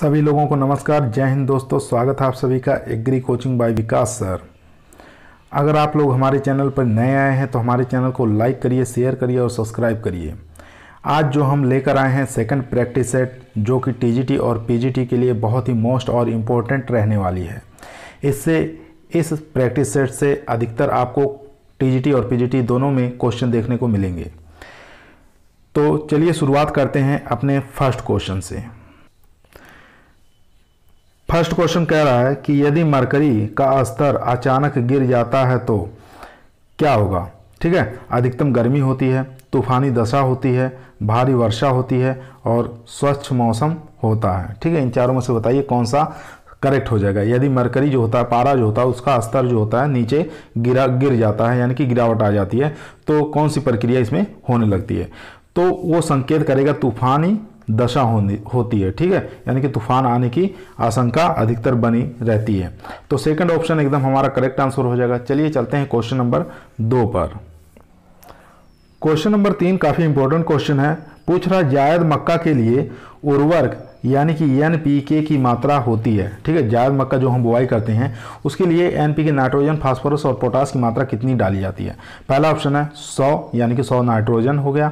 सभी लोगों को नमस्कार जय हिंद दोस्तों स्वागत है आप सभी का agri coaching by Vikas sir अगर आप लोग हमारे चैनल पर नए आए हैं तो हमारे चैनल को लाइक करिए शेयर करिए और सब्सक्राइब करिए आज जो हम लेकर आए हैं सेकंड प्रैक्टिस सेट जो कि टीजीटी और पीजीटी के लिए बहुत ही मोस्ट और इम्पोर्टेंट रहने वाली है इससे इस प्रैक्टिस सेट से अधिकतर आपको टीजीटी और पीजीटी दोनों में क्वेश्चन देखने को मिलेंगे तो चलिए शुरुआत करते हैं अपने फर्स्ट क्वेश्चन से फर्स्ट क्वेश्चन कह रहा है कि यदि मरकरी का स्तर अचानक गिर जाता है तो क्या होगा ठीक है अधिकतम गर्मी होती है तूफानी दशा होती है भारी वर्षा होती है और स्वच्छ मौसम होता है ठीक है इन चारों में से बताइए कौन सा करेक्ट हो जाएगा यदि मरकरी जो होता है पारा जो होता है उसका स्तर जो होता है नीचे गिरा गिर जाता है यानी कि गिरावट आ जाती है तो कौन सी प्रक्रिया इसमें होने लगती है तो वो संकेत करेगा तूफानी दशा होनी होती है ठीक है यानी कि तूफान आने की आशंका अधिकतर बनी रहती है तो सेकंड ऑप्शन एकदम हमारा करेक्ट आंसर हो जाएगा चलिए चलते हैं क्वेश्चन नंबर दो पर क्वेश्चन नंबर तीन काफ़ी इंपॉर्टेंट क्वेश्चन है पूछ रहा जायद मक्का के लिए उर्वरक यानी कि एन पी के की मात्रा होती है ठीक है जायद मक्का जो हम बुआई करते हैं उसके लिए N P K nitrogen phosphorus और पोटास की मात्रा कितनी डाली जाती है पहला ऑप्शन है 100 यानी कि 100 नाइट्रोजन हो गया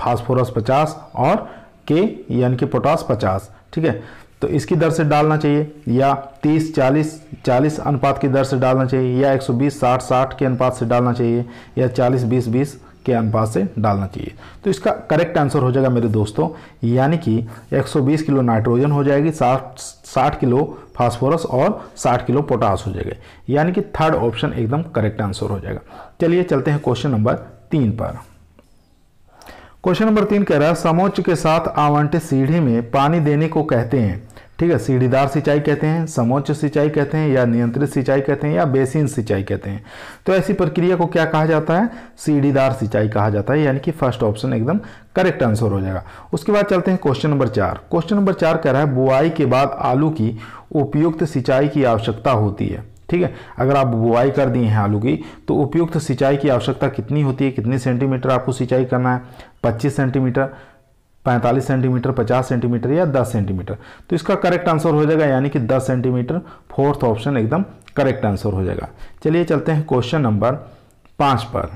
फास्फोरस 50 और के यानी कि पोटास पचास ठीक है तो इसकी दर से डालना चाहिए या 30 40 40 अनुपात की दर से डालना चाहिए या 120 60 60 के अनुपात से डालना चाहिए या 40 20 20 के अनुपात से डालना चाहिए तो इसका करेक्ट आंसर हो जाएगा मेरे दोस्तों यानी कि 120 किलो नाइट्रोजन हो जाएगी 60 60 किलो फास्फोरस और 60 किलो पोटास हो जाएगा यानी कि थर्ड ऑप्शन एकदम करेक्ट आंसर हो जाएगा चलिए चलते हैं क्वेश्चन नंबर तीन पर क्वेश्चन नंबर तीन कह रहा है समोच्च के साथ आवंटित सीढ़ी में पानी देने को कहते हैं ठीक है सीढ़ीदार सिंचाई कहते हैं समोच्च सिंचाई कहते हैं या नियंत्रित सिंचाई कहते हैं या बेसिन सिंचाई कहते हैं तो ऐसी प्रक्रिया को क्या कहा जाता है सीढ़ीदार सिंचाई कहा जाता है यानी कि फर्स्ट ऑप्शन एकदम करेक्ट आंसर हो जाएगा उसके बाद चलते हैं क्वेश्चन नंबर चार क्वेश्चन नंबर चार कह रहा है बुआई के बाद आलू की उपयुक्त सिंचाई की आवश्यकता होती है ठीक है अगर आप बुआई कर दिए हैं आलू की तो उपयुक्त सिंचाई की आवश्यकता कितनी होती है कितने सेंटीमीटर आपको सिंचाई करना है 25 सेंटीमीटर 45 सेंटीमीटर 50 सेंटीमीटर या 10 सेंटीमीटर तो इसका करेक्ट आंसर हो जाएगा यानी कि 10 सेंटीमीटर फोर्थ ऑप्शन एकदम करेक्ट आंसर हो जाएगा चलिए चलते हैं क्वेश्चन नंबर पाँच पर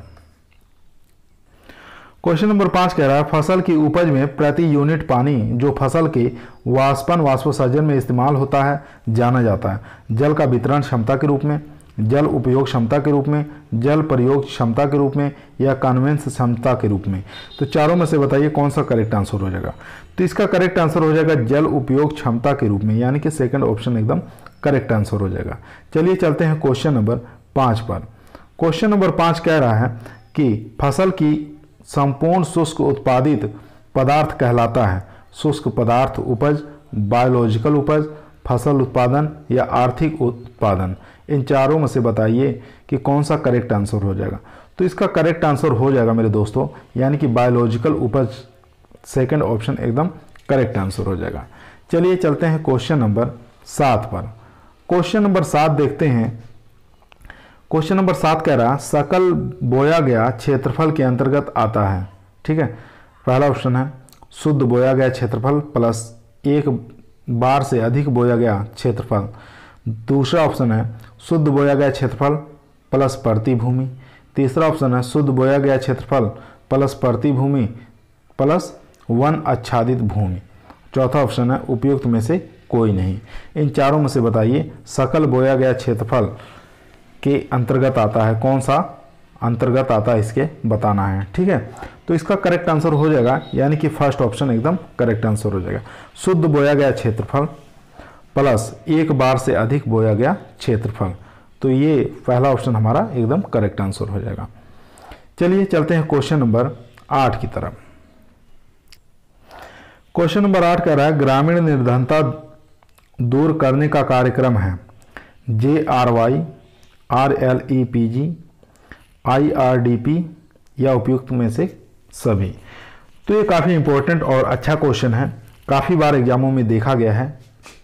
क्वेश्चन नंबर पाँच कह रहा है फसल की उपज में प्रति यूनिट पानी जो फसल के वाष्पन वाष्पोसर्जन में इस्तेमाल होता है जाना जाता है जल का वितरण क्षमता के रूप में जल उपयोग क्षमता के रूप में जल प्रयोग क्षमता के रूप में या कन्वेंस क्षमता के रूप में तो चारों में से बताइए कौन सा करेक्ट आंसर हो जाएगा तो इसका करेक्ट आंसर हो जाएगा जल उपयोग क्षमता के रूप में यानी कि सेकंड ऑप्शन एकदम करेक्ट आंसर हो जाएगा चलिए चलते हैं क्वेश्चन नंबर पाँच पर क्वेश्चन नंबर पाँच कह रहा है कि फसल की संपूर्ण शुष्क उत्पादित पदार्थ कहलाता है शुष्क पदार्थ उपज बायोलॉजिकल उपज फसल उत्पादन या आर्थिक उत्पादन इन चारों में से बताइए कि कौन सा करेक्ट आंसर हो जाएगा तो इसका करेक्ट आंसर हो जाएगा मेरे दोस्तों यानी कि बायोलॉजिकल उपज सेकंड ऑप्शन एकदम करेक्ट आंसर हो जाएगा चलिए चलते हैं क्वेश्चन नंबर सात पर क्वेश्चन नंबर सात देखते हैं क्वेश्चन नंबर सात कह रहा सकल बोया गया क्षेत्रफल के अंतर्गत आता है ठीक है पहला ऑप्शन है शुद्ध बोया गया क्षेत्रफल प्लस एक बार से अधिक बोया गया क्षेत्रफल दूसरा ऑप्शन है शुद्ध बोया गया क्षेत्रफल प्लस प्रति भूमि तीसरा ऑप्शन है शुद्ध बोया गया क्षेत्रफल प्लस प्रति भूमि प्लस वन आच्छादित भूमि चौथा ऑप्शन है उपयुक्त में से कोई नहीं इन चारों में से बताइए सकल बोया गया क्षेत्रफल के अंतर्गत आता है कौन सा अंतर्गत आता है इसके बताना है ठीक है तो इसका करेक्ट आंसर हो जाएगा यानी कि फर्स्ट ऑप्शन एकदम करेक्ट आंसर हो जाएगा शुद्ध बोया गया क्षेत्रफल प्लस एक बार से अधिक बोया गया क्षेत्रफल तो ये पहला ऑप्शन हमारा एकदम करेक्ट आंसर हो जाएगा चलिए चलते हैं क्वेश्चन नंबर आठ की तरफ क्वेश्चन नंबर आठ कह रहा है ग्रामीण निर्धनता दूर करने का कार्यक्रम है J R Y R L E G P I R D P या उपयुक्त में से सभी तो ये काफ़ी इम्पोर्टेंट और अच्छा क्वेश्चन है काफ़ी बार एग्जामों में देखा गया है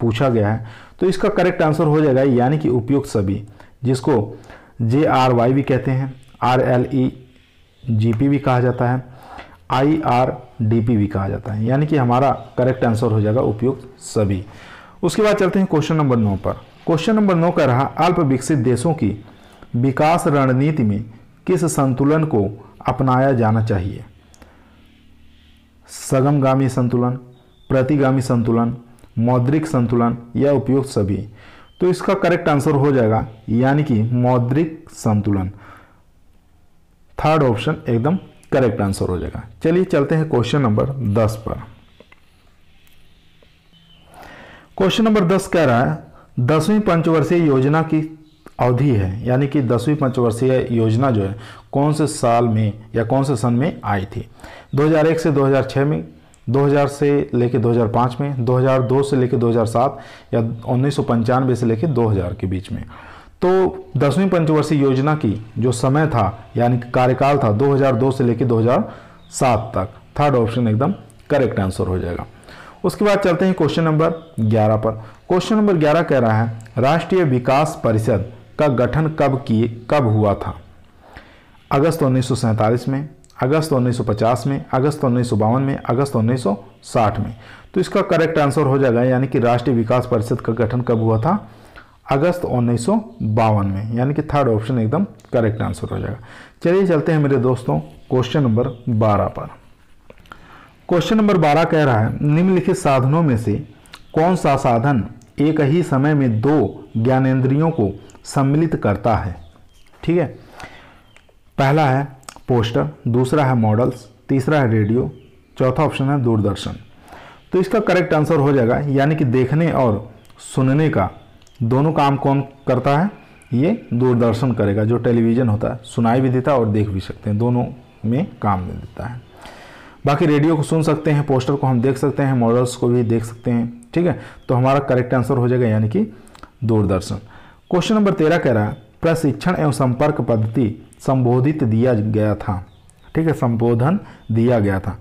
पूछा गया है तो इसका करेक्ट आंसर हो जाएगा यानी कि उपयुक्त सभी जिसको जे आर वाई भी कहते हैं R L E G P भी कहा जाता है आई आर डी पी भी कहा जाता है यानी कि हमारा करेक्ट आंसर हो जाएगा उपयुक्त सभी उसके बाद चलते हैं क्वेश्चन नंबर नौ पर क्वेश्चन नंबर नौ का रहा अल्प विकसित देशों की विकास रणनीति में किस संतुलन को अपनाया जाना चाहिए सगमगामी संतुलन प्रतिगामी संतुलन मौद्रिक संतुलन या उपयुक्त सभी तो इसका करेक्ट आंसर हो जाएगा यानी कि मौद्रिक संतुलन थर्ड ऑप्शन एकदम करेक्ट आंसर हो जाएगा चलिए चलते हैं क्वेश्चन नंबर दस पर क्वेश्चन नंबर दस कह रहा है दसवीं पंचवर्षीय योजना की अवधि है यानी कि दसवीं पंचवर्षीय योजना जो है कौन से साल में या कौन से सन में आई थी 2001 से 2006 में 2000 से लेके 2005 में 2002 से लेके 2007 या उन्नीस से लेके 2000 के बीच में तो दसवीं पंचवर्षीय योजना की जो समय था यानी कि कार्यकाल था 2002 से लेके 2007 तक थर्ड ऑप्शन एकदम करेक्ट आंसर हो जाएगा उसके बाद चलते हैं क्वेश्चन नंबर 11 पर क्वेश्चन नंबर 11 कह रहा है राष्ट्रीय विकास परिषद का गठन कब किए कब हुआ था अगस्त उन्नीस में अगस्त 1950 में अगस्त उन्नीस में अगस्त 1960 में तो इसका करेक्ट आंसर हो जाएगा यानी कि राष्ट्रीय विकास परिषद का गठन कब हुआ था अगस्त उन्नीस में यानी कि थर्ड ऑप्शन एकदम करेक्ट आंसर हो जाएगा चलिए चलते हैं मेरे दोस्तों क्वेश्चन नंबर बारह पर क्वेश्चन नंबर बारह कह रहा है निम्नलिखित साधनों में से कौन सा साधन एक ही समय में दो ज्ञानेंद्रियों को सम्मिलित करता है ठीक है पहला है पोस्टर दूसरा है मॉडल्स तीसरा है रेडियो चौथा ऑप्शन है दूरदर्शन तो इसका करेक्ट आंसर हो जाएगा यानी कि देखने और सुनने का दोनों काम कौन करता है ये दूरदर्शन करेगा जो टेलीविज़न होता है सुनाई भी देता है और देख भी सकते हैं दोनों में काम दे देता है बाकी रेडियो को सुन सकते हैं पोस्टर को हम देख सकते हैं मॉडल्स को भी देख सकते हैं ठीक है तो हमारा करेक्ट आंसर हो जाएगा यानी कि दूरदर्शन क्वेश्चन नंबर तेरह कह रहा है प्रशिक्षण एवं संपर्क पद्धति संबोधित दिया गया था ठीक है संबोधन दिया गया था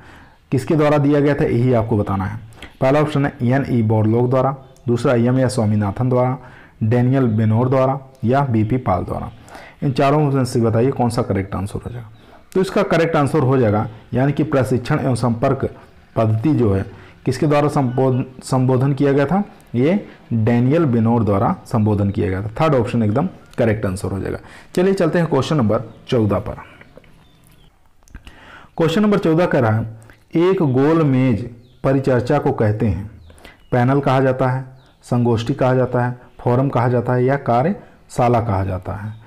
किसके द्वारा दिया गया था यही आपको बताना है पहला ऑप्शन है एन ई बोरलोक द्वारा दूसरा एम या स्वामीनाथन द्वारा डेनियल बेनोर द्वारा या बीपी पाल द्वारा इन चारों ऑप्शन से बताइए कौन सा करेक्ट आंसर हो जाएगा तो इसका करेक्ट आंसर हो जाएगा यानी कि प्रशिक्षण एवं संपर्क पद्धति जो है किसके द्वारा संबोधन संबोधन किया गया था ये डेनियल बेनोर द्वारा संबोधन किया गया था थर्ड ऑप्शन एकदम करेक्ट आंसर हो जाएगा चलिए चलते हैं क्वेश्चन नंबर चौदह पर क्वेश्चन नंबर चौदह कह रहा है एक गोल मेज परिचर्चा को कहते हैं पैनल कहा जाता है संगोष्ठी कहा जाता है फोरम कहा जाता है या कार्यशाला कहा जाता है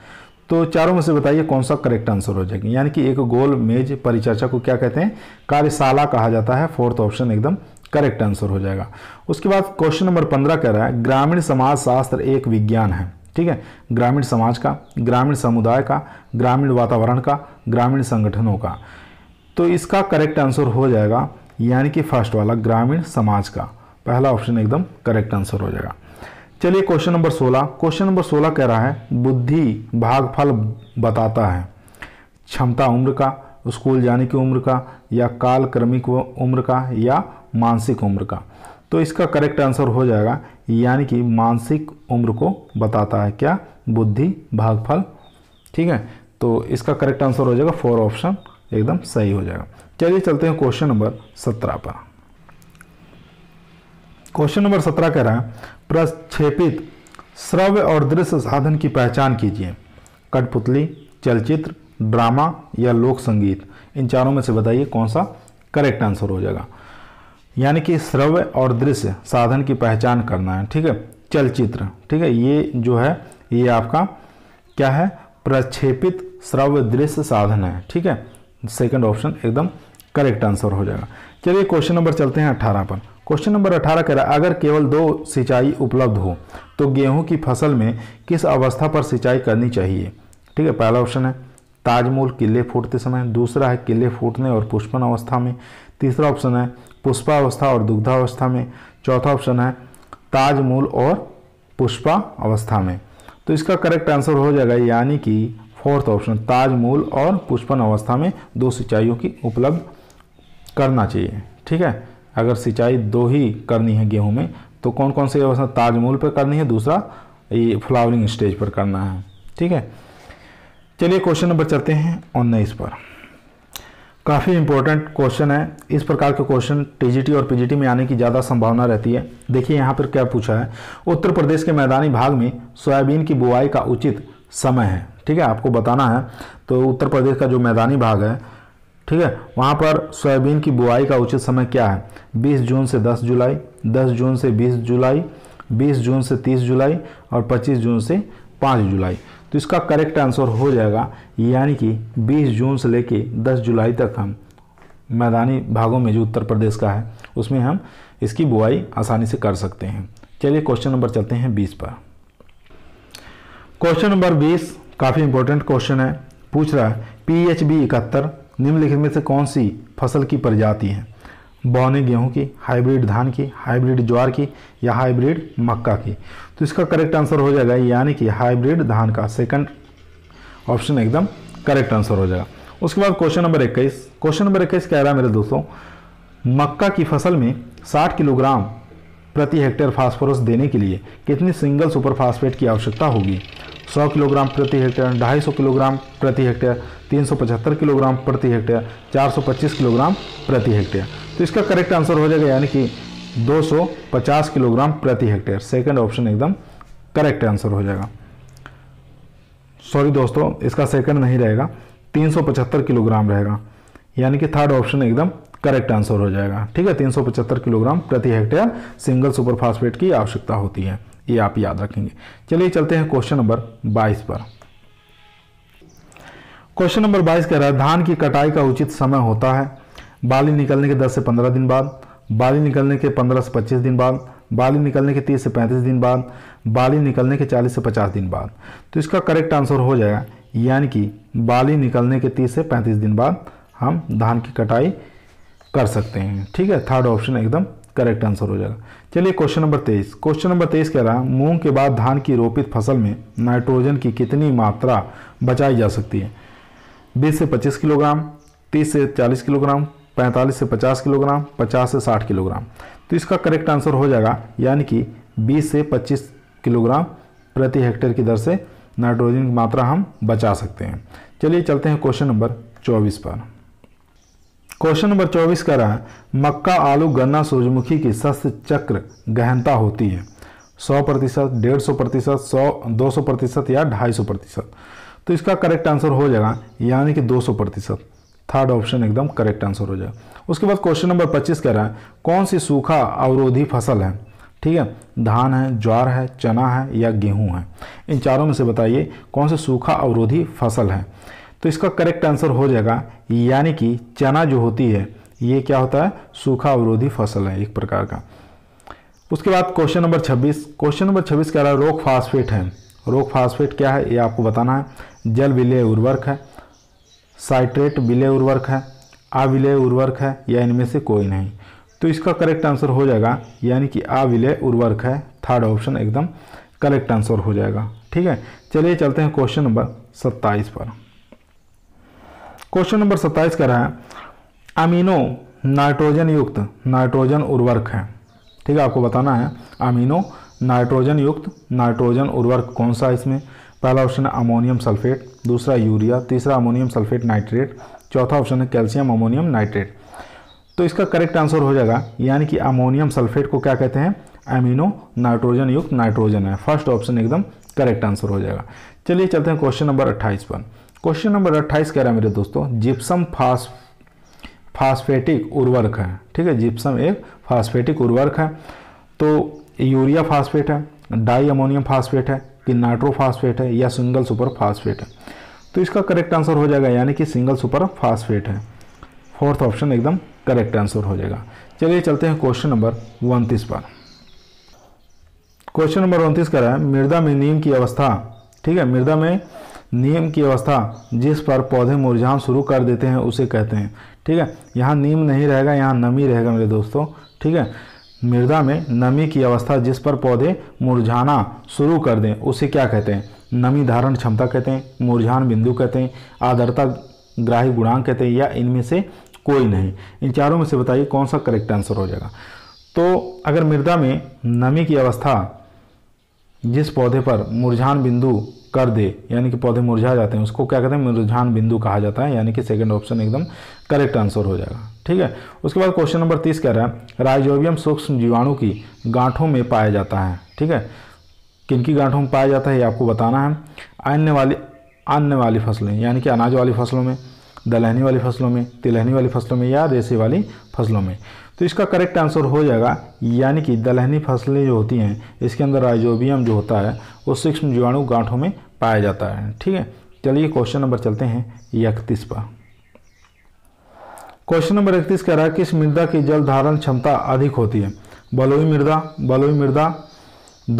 तो चारों में से बताइए कौन सा करेक्ट आंसर हो जाएगी यानी कि एक गोल मेज परिचर्चा को क्या कहते हैं कार्यशाला कहा जाता है फोर्थ ऑप्शन एकदम करेक्ट आंसर हो जाएगा उसके बाद क्वेश्चन नंबर पंद्रह कह रहा है ग्रामीण समाज शास्त्र एक विज्ञान है ठीक है ग्रामीण समाज का ग्रामीण समुदाय का ग्रामीण वातावरण का ग्रामीण संगठनों का तो इसका करेक्ट आंसर हो जाएगा यानी कि फर्स्ट वाला ग्रामीण समाज का पहला ऑप्शन एकदम करेक्ट आंसर हो जाएगा चलिए क्वेश्चन नंबर सोलह क्वेश्चन नंबर सोलह कह रहा है बुद्धि भागफल बताता है क्षमता उम्र का स्कूल जाने की उम्र का या कालक्रमिक उम्र का या मानसिक उम्र का तो इसका करेक्ट आंसर हो जाएगा यानी कि मानसिक उम्र को बताता है क्या बुद्धि भागफल ठीक है तो इसका करेक्ट आंसर हो जाएगा फोर ऑप्शन एकदम सही हो जाएगा चलिए चलते हैं क्वेश्चन नंबर सत्रह पर क्वेश्चन नंबर सत्रह कह रहा है प्रक्षेपित श्रव्य और दृश्य साधन की पहचान कीजिए कठपुतली चलचित्र ड्रामा या लोक संगीत इन चारों में से बताइए कौन सा करेक्ट आंसर हो जाएगा यानी कि श्रव्य और दृश्य साधन की पहचान करना है ठीक है चलचित्र ठीक है ये जो है ये आपका क्या है प्रक्षेपित श्रव्य दृश्य साधन है ठीक है सेकंड ऑप्शन एकदम करेक्ट आंसर हो जाएगा चलिए क्वेश्चन नंबर चलते हैं अठारह पर क्वेश्चन नंबर अठारह कह रहा है अगर केवल दो सिंचाई उपलब्ध हो तो गेहूं की फसल में किस अवस्था पर सिंचाई करनी चाहिए ठीक है पहला ऑप्शन है ताजमहल किले फूटते समय दूसरा है किले फूटने और पुष्पन अवस्था में तीसरा ऑप्शन है पुष्पावस्था और दुग्धावस्था में चौथा ऑप्शन है ताजमूल और पुष्पा अवस्था में तो इसका करेक्ट आंसर हो जाएगा यानी कि फोर्थ ऑप्शन ताजमूल और पुष्पन अवस्था में दो सिंचाइयों की उपलब्ध करना चाहिए ठीक है अगर सिंचाई दो ही करनी है गेहूं में तो कौन कौन सी अवस्था ताजमूल पर करनी है दूसरा ये फ्लावरिंग स्टेज पर करना है ठीक है चलिए क्वेश्चन नंबर चलते हैं उन्नीस पर काफ़ी इंपॉर्टेंट क्वेश्चन है इस प्रकार के क्वेश्चन टीजीटी और पीजीटी में आने की ज़्यादा संभावना रहती है देखिए यहाँ पर क्या पूछा है उत्तर प्रदेश के मैदानी भाग में सोयाबीन की बुआई का उचित समय है ठीक है आपको बताना है तो उत्तर प्रदेश का जो मैदानी भाग है ठीक है वहाँ पर सोयाबीन की बुआई का उचित समय क्या है बीस जून से दस जुलाई दस जून से बीस जुलाई बीस जून से तीस जुलाई और पच्चीस जून से पाँच जुलाई तो इसका करेक्ट आंसर हो जाएगा यानी कि 20 जून से लेके 10 जुलाई तक हम मैदानी भागों में जो उत्तर प्रदेश का है उसमें हम इसकी बुआई आसानी से कर सकते हैं चलिए क्वेश्चन नंबर चलते हैं बीस पर क्वेश्चन नंबर बीस काफ़ी इंपॉर्टेंट क्वेश्चन है पूछ रहा है पी एच बी इकहत्तर निम्नलिखित में से कौन सी फसल की प्रजाति है बौने गेहूं की हाइब्रिड धान की हाइब्रिड ज्वार की या हाइब्रिड मक्का की तो इसका करेक्ट आंसर हो जाएगा यानी कि हाइब्रिड धान का सेकंड ऑप्शन एकदम करेक्ट आंसर हो जाएगा उसके बाद क्वेश्चन नंबर इक्कीस क्वेश्चन नंबर इक्कीस कह रहा है मेरे दोस्तों मक्का की फसल में 60 किलोग्राम प्रति हेक्टेयर फास्फोरस देने के लिए कितनी सिंगल सुपर फास्फेट की आवश्यकता होगी 100 किलोग्राम प्रति हेक्टेयर 250 किलोग्राम प्रति हेक्टेयर 375 किलोग्राम प्रति हेक्टेयर 425 किलोग्राम प्रति हेक्टेयर तो इसका करेक्ट आंसर हो जाएगा यानी कि 250 किलोग्राम प्रति हेक्टेयर सेकंड ऑप्शन एकदम करेक्ट आंसर हो जाएगा सॉरी दोस्तों इसका सेकंड नहीं रहेगा 375 किलोग्राम रहेगा यानी कि थर्ड ऑप्शन एकदम करेक्ट आंसर हो जाएगा ठीक है 375 किलोग्राम प्रति हेक्टेयर सिंगल सुपर फास्फेट की आवश्यकता होती है ये आप याद रखेंगे चलिए चलते हैं क्वेश्चन नंबर 22 पर क्वेश्चन नंबर 22 कह रहा है धान की कटाई का उचित समय होता है बाली निकलने के 10 से 15 दिन बाद बाली निकलने के 15 से 25 दिन बाद बाली निकलने के 30 से 35 दिन बाद बाली निकलने के 40 से 50 दिन बाद तो इसका करेक्ट आंसर हो जाएगा यानी कि बाली निकलने के 30 से 35 दिन बाद हम धान की कटाई कर सकते हैं ठीक है थर्ड ऑप्शन एकदम करेक्ट आंसर हो जाएगा चलिए क्वेश्चन नंबर तेईस क्वेश्चन नंबर तेईस कह रहा है मूंग के बाद धान की रोपित फसल में नाइट्रोजन की कितनी मात्रा बचाई जा सकती है बीस से पच्चीस किलोग्राम तीस से चालीस किलोग्राम 45 से 50 किलोग्राम 50 से 60 किलोग्राम तो इसका करेक्ट आंसर हो जाएगा यानी कि 20 से 25 किलोग्राम प्रति हेक्टेयर की दर से नाइट्रोजन की मात्रा हम बचा सकते हैं चलिए चलते हैं क्वेश्चन नंबर 24 पर क्वेश्चन नंबर 24 कह रहा है मक्का आलू गन्ना सूर्यमुखी की सस्त चक्र गहनता होती है 100 प्रतिशत डेढ़ सौ प्रतिशत सौ दो सौ प्रतिशत या ढाई सौ प्रतिशत तो इसका करेक्ट आंसर हो जाएगा यानी कि दो सौ प्रतिशत थर्ड ऑप्शन एकदम करेक्ट आंसर हो जाएगा उसके बाद क्वेश्चन नंबर 25 कह रहा है कौन सी सूखा अवरोधी फसल है ठीक है धान है ज्वार है चना है या गेहूं है इन चारों में से बताइए कौन सी सूखा अवरोधी फसल है तो इसका करेक्ट आंसर हो जाएगा यानी कि चना जो होती है ये क्या होता है सूखा अवरोधी फसल है एक प्रकार का उसके बाद क्वेश्चन नंबर 26 क्वेश्चन नंबर 26 कह रहा है रोक फास्फेट है रोक फास्फेट क्या है ये आपको बताना है जल विलय उर्वरक है साइट्रेट विलय उर्वरक है अविलय उर्वरक है या इनमें से कोई नहीं तो इसका करेक्ट आंसर हो जाएगा यानी कि अविलय उर्वरक है थर्ड ऑप्शन एकदम करेक्ट आंसर हो जाएगा ठीक है चलिए चलते हैं क्वेश्चन नंबर सत्ताईस पर क्वेश्चन नंबर सत्ताईस कह रहा है अमीनो नाइट्रोजन युक्त नाइट्रोजन उर्वरक है ठीक है आपको बताना है अमीनो नाइट्रोजन युक्त नाइट्रोजन उर्वरक कौन सा इसमें पहला ऑप्शन है अमोनियम सल्फेट दूसरा यूरिया तीसरा अमोनियम सल्फेट नाइट्रेट चौथा ऑप्शन है कैल्शियम अमोनियम नाइट्रेट तो इसका करेक्ट आंसर हो जाएगा यानी कि अमोनियम सल्फेट को क्या कहते हैं एमिनो नाइट्रोजन युक्त नाइट्रोजन है फर्स्ट ऑप्शन एकदम करेक्ट आंसर हो जाएगा चलिए चलते हैं क्वेश्चन नंबर अट्ठाईस पर क्वेश्चन नंबर अट्ठाईस कह रहा है मेरे दोस्तों जिप्सम फास फास्फेटिक उर्वरक है ठीक है जिप्सम एक फास्फेटिक उर्वरक है तो यूरिया फास्फेट है डाई अमोनियम फास्फेट है कि नाइट्रोफास्फेट है या सिंगल सुपर फास्फेट है तो इसका करेक्ट आंसर हो जाएगा यानी कि सिंगल सुपर फास्फेट है फोर्थ ऑप्शन एकदम करेक्ट आंसर हो जाएगा चलिए चलते हैं क्वेश्चन नंबर उनतीस पर क्वेश्चन नंबर उनतीस कह रहा है मृदा में नीम की अवस्था ठीक है मृदा में नीम की अवस्था जिस पर पौधे मुरझान शुरू कर देते हैं उसे कहते हैं ठीक है यहाँ नीम नहीं रहेगा यहाँ नमी रहेगा मेरे दोस्तों ठीक है मृदा में नमी की अवस्था जिस पर पौधे मुरझाना शुरू कर दें उसे क्या कहते हैं नमी धारण क्षमता कहते हैं मुरझान बिंदु कहते हैं आदरता ग्राही गुणांक कहते हैं या इनमें से कोई नहीं इन चारों में से बताइए कौन सा करेक्ट आंसर हो जाएगा तो अगर मृदा में नमी की अवस्था जिस पौधे पर मुरझान बिंदु कर दे यानी कि पौधे मुरझा जाते हैं उसको क्या कहते हैं मुरझान बिंदु कहा जाता है यानी कि सेकंड ऑप्शन एकदम करेक्ट आंसर हो जाएगा ठीक है उसके बाद क्वेश्चन नंबर तीस कह रहा है राइजोबियम सूक्ष्म जीवाणु की गांठों में पाया जाता है ठीक है किनकी गांठों में पाया जाता है ये आपको बताना है अन्य वाली अन्य वाली फसलें यानी कि अनाज वाली फसलों में दलहनी वाली फसलों में तिलहनी वाली फसलों में या रेसी वाली फसलों में तो इसका करेक्ट आंसर हो जाएगा यानी कि दलहनी फसलें जो होती हैं इसके अंदर राइजोबियम जो होता है वो सूक्ष्म जीवाणु गांठों में पाया जाता है ठीक है चलिए क्वेश्चन नंबर चलते हैं इकतीस पर क्वेश्चन नंबर इकतीस कह रहा है किस मृदा की जल धारण क्षमता अधिक होती है बलोई मृदा बलोई मृदा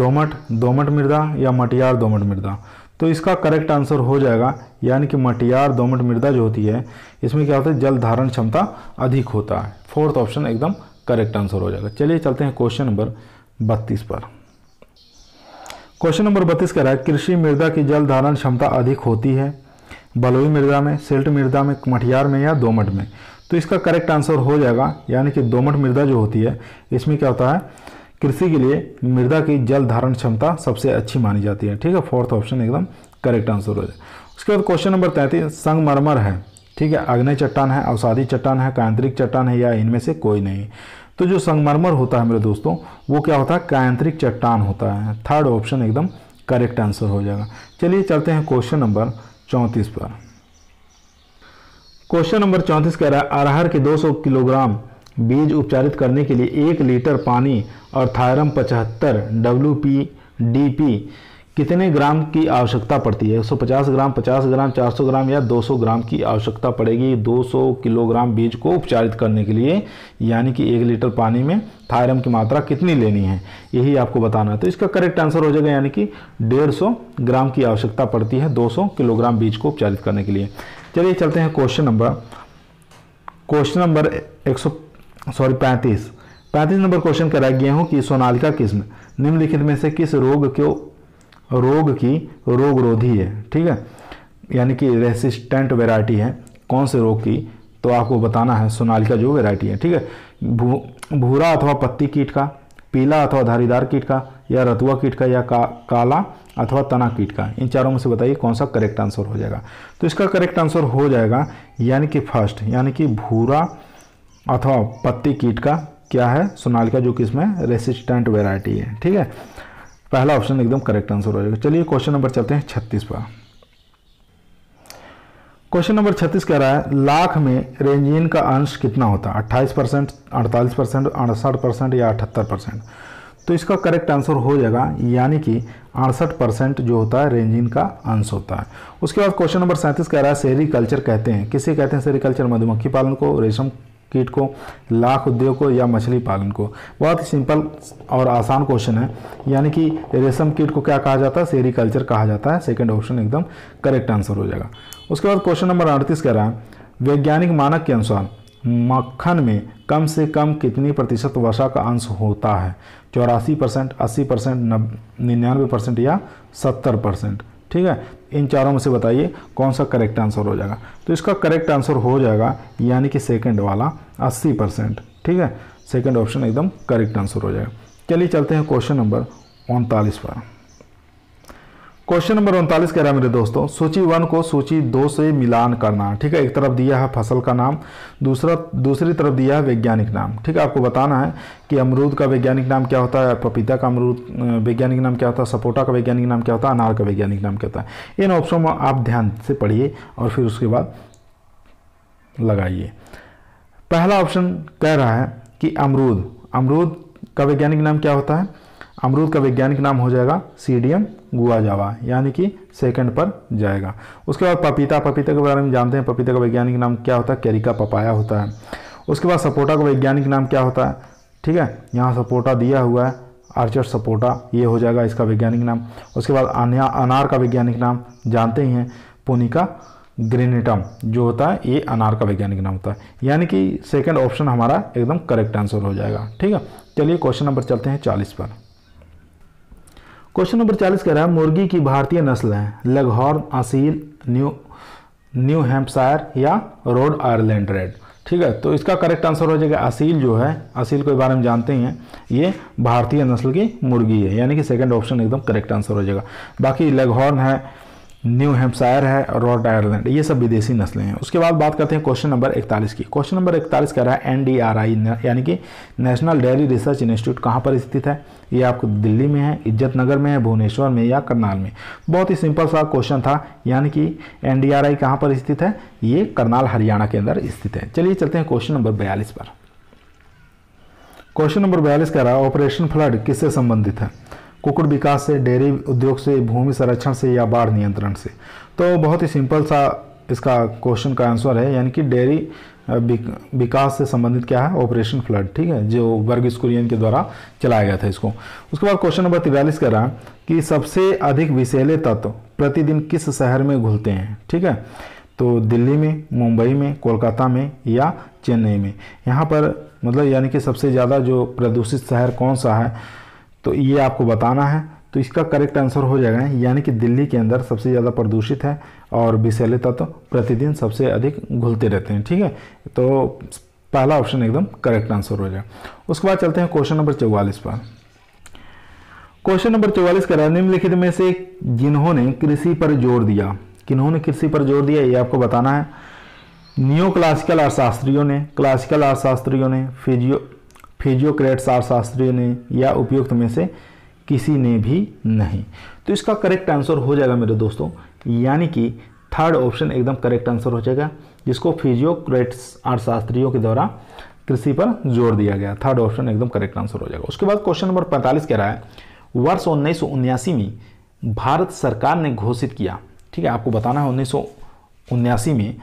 दोमट दोमट मृदा या मटियार दोमट मृदा तो इसका करेक्ट आंसर हो जाएगा यानी कि मटियार दोमट मृदा जो होती है इसमें क्या होता है जल धारण क्षमता अधिक होता है फोर्थ ऑप्शन एकदम करेक्ट आंसर हो जाएगा चलिए चलते हैं क्वेश्चन नंबर बत्तीस पर क्वेश्चन नंबर बत्तीस कह रहा है कृषि मृदा की जल धारण क्षमता अधिक होती है बलुई मृदा में सिल्ट मृदा में मठियार में या दोमट में तो इसका करेक्ट आंसर हो जाएगा यानी कि दोमट मृदा जो होती है इसमें क्या होता है कृषि के लिए मृदा की जल धारण क्षमता सबसे अच्छी मानी जाती है ठीक है फोर्थ ऑप्शन एकदम करेक्ट आंसर हो जाए उसके बाद क्वेश्चन नंबर तैंतीस संगमरमर है ठीक है अग्नय चट्टान है अवसादी चट्टान है कांत्रिक चट्टान है या इनमें से कोई नहीं तो जो संगमरमर होता है मेरे दोस्तों वो क्या होता है कायांत्रिक चट्टान होता है थर्ड ऑप्शन एकदम करेक्ट आंसर हो जाएगा चलिए चलते हैं क्वेश्चन नंबर चौंतीस पर क्वेश्चन नंबर चौंतीस कह रहा है अरहर के 200 किलोग्राम बीज उपचारित करने के लिए एक लीटर पानी और थायरम पचहत्तर डब्ल्यू पी डी पी कितने ग्राम की आवश्यकता पड़ती है 150 ग्राम 50 ग्राम 400 ग्राम या 200 ग्राम की आवश्यकता पड़ेगी 200 किलोग्राम बीज को उपचारित करने के लिए यानी कि एक लीटर पानी में थायरम की मात्रा कितनी लेनी है यही आपको बताना है तो इसका करेक्ट आंसर हो जाएगा यानी कि 150 ग्राम की आवश्यकता पड़ती है 200 किलोग्राम बीज को उपचारित करने के लिए चलिए चलते हैं क्वेश्चन नंबर क्वेश्चन नंबर एक सॉरी पैंतीस पैंतीस नंबर क्वेश्चन करा गेहूँ की सोनालिका किस्म निम्नलिखित में से किस रोग को रोग की रोग रोधी है ठीक है यानी कि रेसिस्टेंट वेराइटी है कौन से रोग की तो आपको बताना है सोनालिका जो वेराइटी है ठीक है भू भूरा अथवा पत्ती कीट का पीला अथवा धारीदार कीट का या रतुआ कीट का या का, काला अथवा तना कीट का इन चारों में से बताइए कौन सा करेक्ट आंसर हो जाएगा तो इसका करेक्ट आंसर हो जाएगा यानी कि फर्स्ट यानी कि भूरा अथवा पत्ती कीट का क्या है सोनालिका जो कि इसमें रेसिस्टेंट वेराइटी है ठीक है पहला ऑप्शन एकदम करेक्ट आंसर हो जाएगा चलिए क्वेश्चन नंबर चलते हैं छत्तीस पर क्वेश्चन नंबर छत्तीस कह रहा है लाख में रेंजीन का अंश कितना होता है अट्ठाईस परसेंट अड़तालीस परसेंट अड़सठ परसेंट या अठहत्तर परसेंट तो इसका करेक्ट आंसर हो जाएगा यानी कि अड़सठ परसेंट जो होता है रेंजिन का अंश होता है उसके बाद क्वेश्चन नंबर सैंतीस कह रहा है सेरी कल्चर कहते हैं किसे कहते हैं सेरी कल्चर मधुमक्खी पालन को रेशम कीट को लाख उद्योग को या मछली पालन को बहुत ही सिंपल और आसान क्वेश्चन है यानी कि रेशम कीट को क्या कहा जाता है सेरिकल्चर कहा जाता है सेकंड ऑप्शन एकदम करेक्ट आंसर हो जाएगा उसके बाद क्वेश्चन नंबर अड़तीस कह रहा है वैज्ञानिक मानक के अनुसार मक्खन में कम से कम कितनी प्रतिशत वसा का अंश होता है चौरासी परसेंट अस्सी परसेंट निन्यानवे परसेंट या सत्तर परसेंट ठीक है इन चारों में से बताइए कौन सा करेक्ट आंसर हो जाएगा तो इसका करेक्ट आंसर हो जाएगा यानी कि सेकंड वाला 80 परसेंट ठीक है सेकंड ऑप्शन एकदम करेक्ट आंसर हो जाएगा चलिए चलते हैं क्वेश्चन नंबर उनतालीस पर क्वेश्चन नंबर उनतालीस कह रहा है मेरे दोस्तों सूची वन को सूची दो से मिलान करना ठीक है एक तरफ दिया है फसल का नाम दूसरा दूसरी तरफ दिया है वैज्ञानिक नाम ठीक है आपको बताना है कि अमरूद का वैज्ञानिक नाम क्या होता है पपीता का अमरूद वैज्ञानिक नाम क्या होता है सपोटा का वैज्ञानिक नाम क्या होता है अनार का वैज्ञानिक नाम क्या होता है इन ऑप्शनों में आप ध्यान से पढ़िए और फिर उसके बाद लगाइए पहला ऑप्शन कह रहा है कि अमरूद अमरूद का वैज्ञानिक नाम क्या होता है अमरूद का वैज्ञानिक नाम हो जाएगा सीडियम गुआ जावा यानी कि सेकंड पर जाएगा उसके बाद पपीता पपीता के बारे में जानते हैं पपीता का वैज्ञानिक नाम क्या होता है कैरिका पपाया होता है उसके बाद सपोटा का वैज्ञानिक नाम क्या होता है ठीक है यहाँ सपोटा दिया हुआ है आर्चर सपोटा ये हो जाएगा इसका वैज्ञानिक नाम उसके बाद अनार का वैज्ञानिक नाम जानते ही हैं पुनिका ग्रेनेटम जो होता है ये अनार का वैज्ञानिक नाम होता है यानी कि सेकंड ऑप्शन हमारा एकदम करेक्ट आंसर हो जाएगा ठीक है चलिए क्वेश्चन नंबर चलते हैं चालीस पर क्वेश्चन नंबर चालीस कह रहा है मुर्गी की भारतीय नस्ल है Leghorn Aseel New New Hampshire या रोड आयरलैंड रेड ठीक है तो इसका करेक्ट आंसर हो जाएगा असील जो है असील के बारे में जानते हैं ये भारतीय नस्ल की मुर्गी है यानी कि सेकंड ऑप्शन एकदम करेक्ट आंसर हो जाएगा बाकी लेगहॉर्न है न्यू हेम्पशायर है रॉड आयरलैंड ये सब विदेशी नस्लें हैं उसके बाद बात करते हैं क्वेश्चन नंबर इकतालीस की क्वेश्चन नंबर इकतालीस कह रहा है एन यानी कि नेशनल डेयरी रिसर्च इंस्टीट्यूट कहाँ पर स्थित है ये आपको दिल्ली में है इज्जत नगर में है भुवनेश्वर में या करनाल में बहुत ही सिंपल सा क्वेश्चन था यानी कि एन डी कहाँ पर स्थित है ये करनाल हरियाणा के अंदर स्थित है चलिए चलते हैं क्वेश्चन नंबर बयालीस पर क्वेश्चन नंबर बयालीस कह रहा है ऑपरेशन फ्लड किससे संबंधित है कुकुड़ विकास से डेयरी उद्योग से भूमि संरक्षण से या बाढ़ नियंत्रण से तो बहुत ही सिंपल सा इसका क्वेश्चन का आंसर है यानी कि डेयरी विकास से संबंधित क्या है ऑपरेशन फ्लड ठीक है जो वर्ग स्कुरियन के द्वारा चलाया गया था इसको उसके बाद क्वेश्चन नंबर तिरालीस कर रहा है कि सबसे अधिक विषैले तत्व प्रतिदिन किस शहर में घुलते हैं ठीक है तो दिल्ली में मुंबई में कोलकाता में या चेन्नई में यहाँ पर मतलब यानी कि सबसे ज़्यादा जो प्रदूषित शहर कौन सा है तो ये आपको बताना है तो इसका करेक्ट आंसर हो जाएगा यानी कि दिल्ली के अंदर सबसे ज़्यादा प्रदूषित है और विषैले तत्व तो प्रतिदिन सबसे अधिक घुलते रहते हैं ठीक है तो पहला ऑप्शन एकदम करेक्ट आंसर हो जाएगा उसके बाद चलते हैं क्वेश्चन नंबर चौवालीस पर क्वेश्चन नंबर चौवालीस का रहा निम्नलिखित में से जिन्होंने कृषि पर जोर दिया किन्होंने कृषि पर जोर दिया ये आपको बताना है नियो क्लासिकल अर्थशास्त्रियों ने क्लासिकल अर्थशास्त्रियों ने फिजियो फिजियोक्रेट सार शास्त्री ने या उपयुक्त में से किसी ने भी नहीं तो इसका करेक्ट आंसर हो जाएगा मेरे दोस्तों यानी कि थर्ड ऑप्शन एकदम करेक्ट आंसर हो जाएगा जिसको फिजियोक्रेट्स अर्थशास्त्रियों के द्वारा कृषि पर जोर दिया गया थर्ड ऑप्शन एकदम करेक्ट आंसर हो जाएगा उसके बाद क्वेश्चन नंबर पैंतालीस कह रहा है वर्ष उन्नीस में भारत सरकार ने घोषित किया ठीक है आपको बताना है उन्नीस में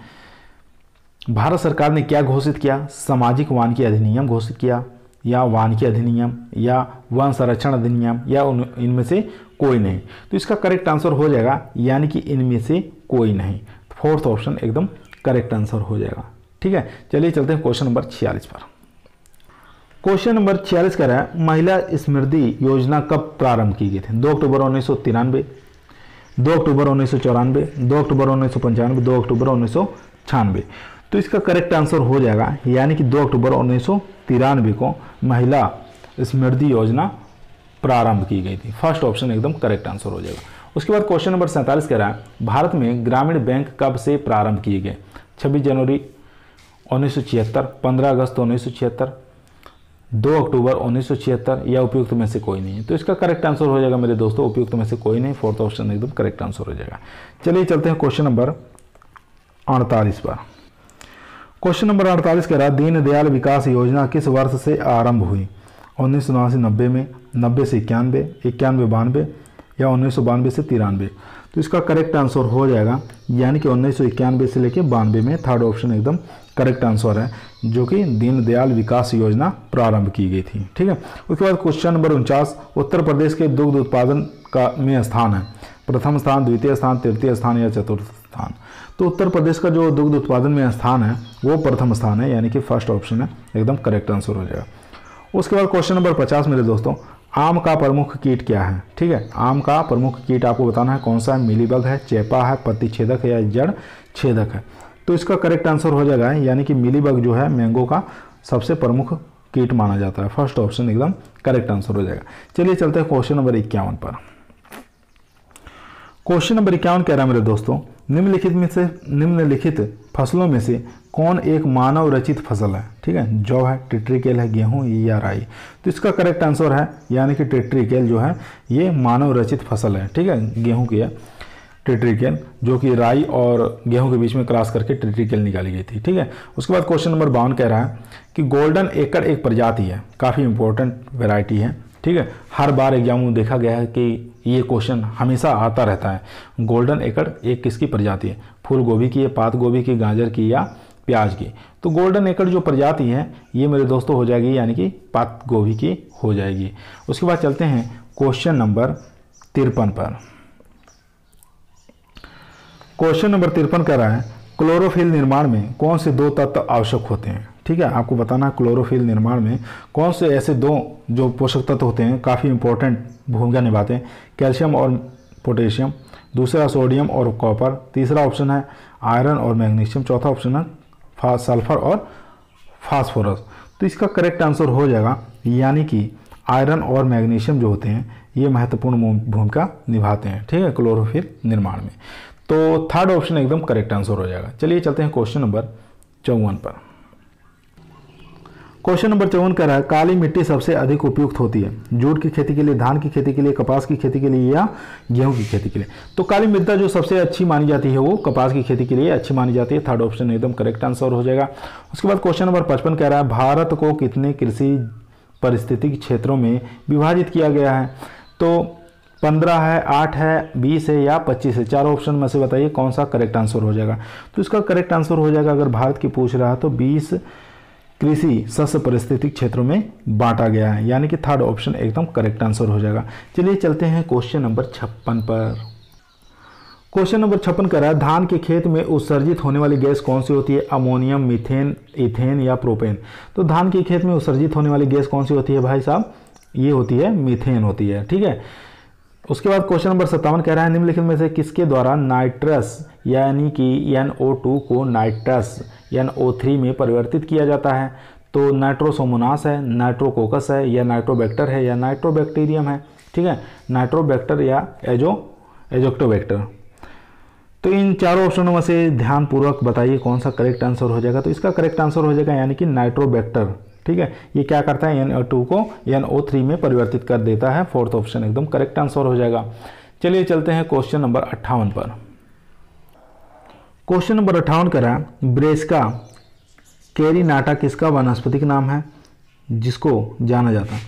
भारत सरकार ने क्या घोषित किया सामाजिक वानिकी अधिनियम घोषित किया या के अधिनियम या वन संरक्षण अधिनियम या उन इनमें से कोई नहीं तो इसका करेक्ट आंसर हो जाएगा यानी कि इनमें से कोई नहीं फोर्थ ऑप्शन एकदम करेक्ट आंसर हो जाएगा ठीक है चलिए चलते हैं क्वेश्चन नंबर छियालीस पर क्वेश्चन नंबर छियालीस का रहा है महिला स्मृति योजना कब प्रारंभ की गई थी दो अक्टूबर उन्नीस सौ तिरानवे दो अक्टूबर उन्नीस सौ चौरानवे दो अक्टूबर उन्नीस सौ पंचानवे दो अक्टूबर उन्नीस सौ छियानवे तो इसका करेक्ट आंसर हो जाएगा यानी कि 2 अक्टूबर उन्नीस को महिला स्मृति योजना प्रारंभ की गई थी फर्स्ट ऑप्शन एकदम करेक्ट आंसर हो जाएगा उसके बाद क्वेश्चन नंबर सैंतालीस कह रहा है भारत में ग्रामीण बैंक कब से प्रारंभ किए गए 26 जनवरी उन्नीस 15 अगस्त उन्नीस 2 अक्टूबर उन्नीस या उपयुक्त में से कोई नहीं है तो इसका करेक्ट आंसर हो जाएगा मेरे दोस्तों उपयुक्त में से कोई नहीं फोर्थ ऑप्शन एकदम करेक्ट आंसर हो जाएगा चलिए चलते हैं क्वेश्चन नंबर अड़तालीस पर क्वेश्चन नंबर अड़तालीस कह रहा है दीन दयाल विकास योजना किस वर्ष से आरंभ हुई उन्नीस सौ उनासी नब्बे में नब्बे से इक्यानवे इक्यानवे बानवे या उन्नीस सौ बानवे से तिरानवे तो इसका करेक्ट आंसर हो जाएगा यानी कि उन्नीस सौ इक्यानवे से लेकर बानवे में थर्ड ऑप्शन एकदम करेक्ट आंसर है जो कि दीनदयाल विकास योजना प्रारंभ की गई थी ठीक है उसके बाद क्वेश्चन नंबर उनचास उत्तर प्रदेश के दुग्ध उत्पादन का में स्थान है प्रथम स्थान द्वितीय स्थान तृतीय स्थान या चतुर्थ स्थान तो उत्तर प्रदेश का जो दुग्ध उत्पादन में स्थान है वो प्रथम स्थान है यानी कि फर्स्ट ऑप्शन है एकदम करेक्ट आंसर हो जाएगा उसके बाद क्वेश्चन नंबर पचास मेरे दोस्तों आम का प्रमुख कीट क्या है ठीक है आम का प्रमुख कीट आपको बताना है कौन सा है मिलीबग है चेपा है पत्ती छेदक है या जड़ छेदक है तो इसका करेक्ट आंसर हो जाएगा यानी कि मिलीबग जो है मैंगो का सबसे प्रमुख कीट माना जाता है फर्स्ट ऑप्शन एकदम करेक्ट आंसर हो जाएगा चलिए चलते हैं क्वेश्चन नंबर इक्यावन पर क्वेश्चन नंबर इक्यावन कह रहा है मेरे दोस्तों निम्नलिखित में से निम्नलिखित फसलों में से कौन एक मानव रचित फसल है ठीक है जौ है टिट्रिकेल है गेहूँ या राई तो इसका करेक्ट आंसर है यानी कि टिट्रिकेल जो है ये मानव रचित फसल है ठीक है गेहूँ की है टिट्रिकेल जो कि राई और गेहूँ के बीच में क्रॉस करके टिट्रिकेल निकाली गई थी ठीक है उसके बाद क्वेश्चन नंबर बावन कह रहा है कि गोल्डन एकड़ एक प्रजाति है काफ़ी इंपॉर्टेंट वेराइटी है ठीक है हर बार एग्जाम में देखा गया है कि ये क्वेश्चन हमेशा आता रहता है गोल्डन एकड़ एक किसकी प्रजाति है फूल गोभी की है पात गोभी की गाजर की या प्याज की तो गोल्डन एकड़ जो प्रजाति है ये मेरे दोस्तों हो जाएगी यानी कि पात गोभी की हो जाएगी उसके बाद चलते हैं क्वेश्चन नंबर तिरपन पर क्वेश्चन नंबर तिरपन कर रहा है क्लोरोफिल निर्माण में कौन से दो तत्व आवश्यक होते हैं ठीक है आपको बताना क्लोरोफिल निर्माण में कौन से ऐसे दो जो पोषक तत्व होते हैं काफ़ी इंपॉर्टेंट भूमिका निभाते हैं कैल्शियम और पोटेशियम दूसरा सोडियम और कॉपर तीसरा ऑप्शन है आयरन और मैग्नीशियम चौथा ऑप्शन है सल्फर और फास्फोरस तो इसका करेक्ट आंसर हो जाएगा यानी कि आयरन और मैग्नीशियम जो होते हैं ये महत्वपूर्ण भूमिका निभाते हैं ठीक है क्लोरोफिल निर्माण में तो थर्ड ऑप्शन एकदम करेक्ट आंसर हो जाएगा चलिए चलते हैं क्वेश्चन नंबर चौवन पर क्वेश्चन नंबर चौवन कह रहा है काली मिट्टी सबसे अधिक उपयुक्त होती है जूट की खेती के लिए धान की खेती के लिए कपास की खेती के लिए या गेहूं की खेती के लिए तो काली मृदा जो सबसे अच्छी मानी जाती है वो कपास की खेती के लिए अच्छी मानी जाती है थर्ड ऑप्शन एकदम करेक्ट आंसर हो जाएगा उसके बाद क्वेश्चन नंबर पचपन कह रहा है भारत को कितने कृषि परिस्थितिक क्षेत्रों में विभाजित किया गया है तो पंद्रह है आठ है बीस है या पच्चीस है चार ऑप्शन में से बताइए कौन सा करेक्ट आंसर हो जाएगा तो इसका करेक्ट आंसर हो जाएगा अगर भारत की पूछ रहा है तो बीस कृषि सस्य परिस्थितिक क्षेत्रों में बांटा गया है यानी कि थर्ड ऑप्शन एकदम करेक्ट आंसर हो जाएगा चलिए चलते हैं क्वेश्चन नंबर छप्पन पर क्वेश्चन नंबर छप्पन कह रहा है धान के खेत में उत्सर्जित होने वाली गैस कौन सी होती है अमोनियम मीथेन इथेन या प्रोपेन तो धान के खेत में उत्सर्जित होने वाली गैस कौन सी होती है भाई साहब ये होती है मीथेन होती है ठीक है उसके बाद क्वेश्चन नंबर सत्तावन कह रहा है निम्नलिखित में से किसके द्वारा नाइट्रस यानी कि एन को नाइट्रस एन ओ थ्री में परिवर्तित किया जाता है तो नाइट्रोसोमोनास है नाइट्रोकोकस है या नाइट्रोबैक्टर है या नाइट्रोबैक्टीरियम है ठीक है नाइट्रोबैक्टर या एजो एजोक्टोबैक्टर तो इन चारों ऑप्शनों में से ध्यानपूर्वक बताइए कौन सा करेक्ट आंसर हो जाएगा तो इसका करेक्ट आंसर हो जाएगा यानी कि नाइट्रोबैक्टर ठीक है ये क्या करता है एन टू को एन ओ थ्री में परिवर्तित कर देता है फोर्थ ऑप्शन एकदम करेक्ट आंसर हो जाएगा चलिए चलते हैं क्वेश्चन नंबर अट्ठावन पर क्वेश्चन नंबर अट्ठावन करा ब्रेस्का कैरीनाटा किसका वनस्पतिक नाम है जिसको जाना जाता है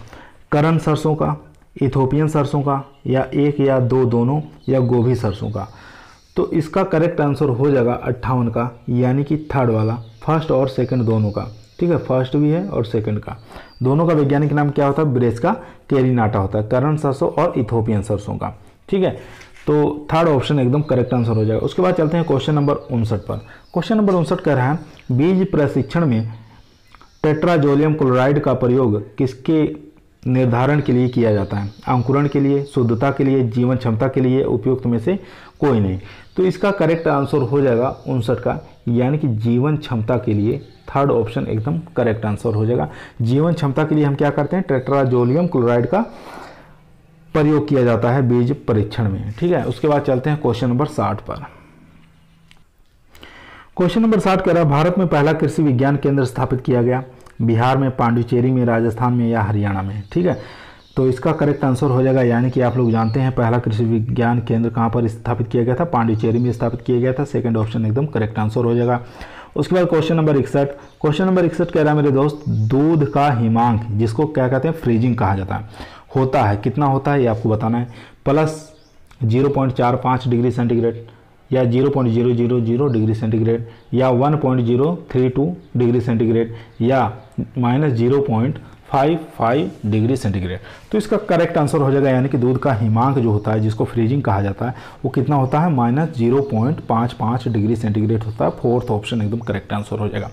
करण सरसों का इथोपियन सरसों का या एक या दो दोनों या गोभी सरसों का तो इसका करेक्ट आंसर हो जाएगा अट्ठावन का यानी कि थर्ड वाला फर्स्ट और सेकंड दोनों का ठीक है फर्स्ट भी है और सेकंड का दोनों का वैज्ञानिक नाम क्या होता है ब्रेस का कैरीनाटा होता है करण सरसों और इथोपियन सरसों का ठीक है तो थर्ड ऑप्शन एकदम करेक्ट आंसर हो जाएगा उसके बाद चलते हैं क्वेश्चन नंबर उनसठ पर क्वेश्चन नंबर उनसठ कह रहा है बीज प्रशिक्षण में टेट्राजोलियम क्लोराइड का प्रयोग किसके निर्धारण के लिए किया जाता है अंकुरण के लिए शुद्धता के लिए जीवन क्षमता के लिए उपयुक्त में से कोई नहीं तो इसका करेक्ट आंसर हो जाएगा उनसठ का यानी कि जीवन क्षमता के लिए थर्ड ऑप्शन एकदम करेक्ट आंसर हो जाएगा जीवन क्षमता के लिए हम क्या करते हैं टेट्राजोलियम क्लोराइड का प्रयोग किया जाता है बीज परीक्षण में ठीक है उसके बाद चलते हैं क्वेश्चन नंबर साठ पर क्वेश्चन नंबर साठ कह रहा है भारत में पहला कृषि विज्ञान केंद्र स्थापित किया गया बिहार में पांडुचेरी में राजस्थान में या हरियाणा में ठीक है तो इसका करेक्ट आंसर हो जाएगा यानी कि आप लोग जानते हैं पहला कृषि विज्ञान केंद्र कहाँ पर स्थापित किया गया था पांडुचेरी में स्थापित किया गया था सेकंड ऑप्शन एकदम करेक्ट आंसर हो जाएगा उसके बाद क्वेश्चन नंबर इकसठ क्वेश्चन नंबर इकसठ कह रहा है मेरे दोस्त दूध का हिमांक जिसको क्या कहते हैं फ्रीजिंग कहा जाता है होता है कितना होता है ये आपको बताना है प्लस जीरो पॉइंट चार पाँच डिग्री सेंटीग्रेड या zero point zero zero zero degree centigrade या one point zero three two degree centigrade या minus zero point five five degree centigrade तो इसका करेक्ट आंसर हो जाएगा यानी कि दूध का हिमांक जो होता है जिसको फ्रीजिंग कहा जाता है वो कितना होता है माइनस जीरो पॉइंट पाँच पाँच डिग्री सेंटीग्रेड होता है फोर्थ ऑप्शन एकदम करेक्ट आंसर हो जाएगा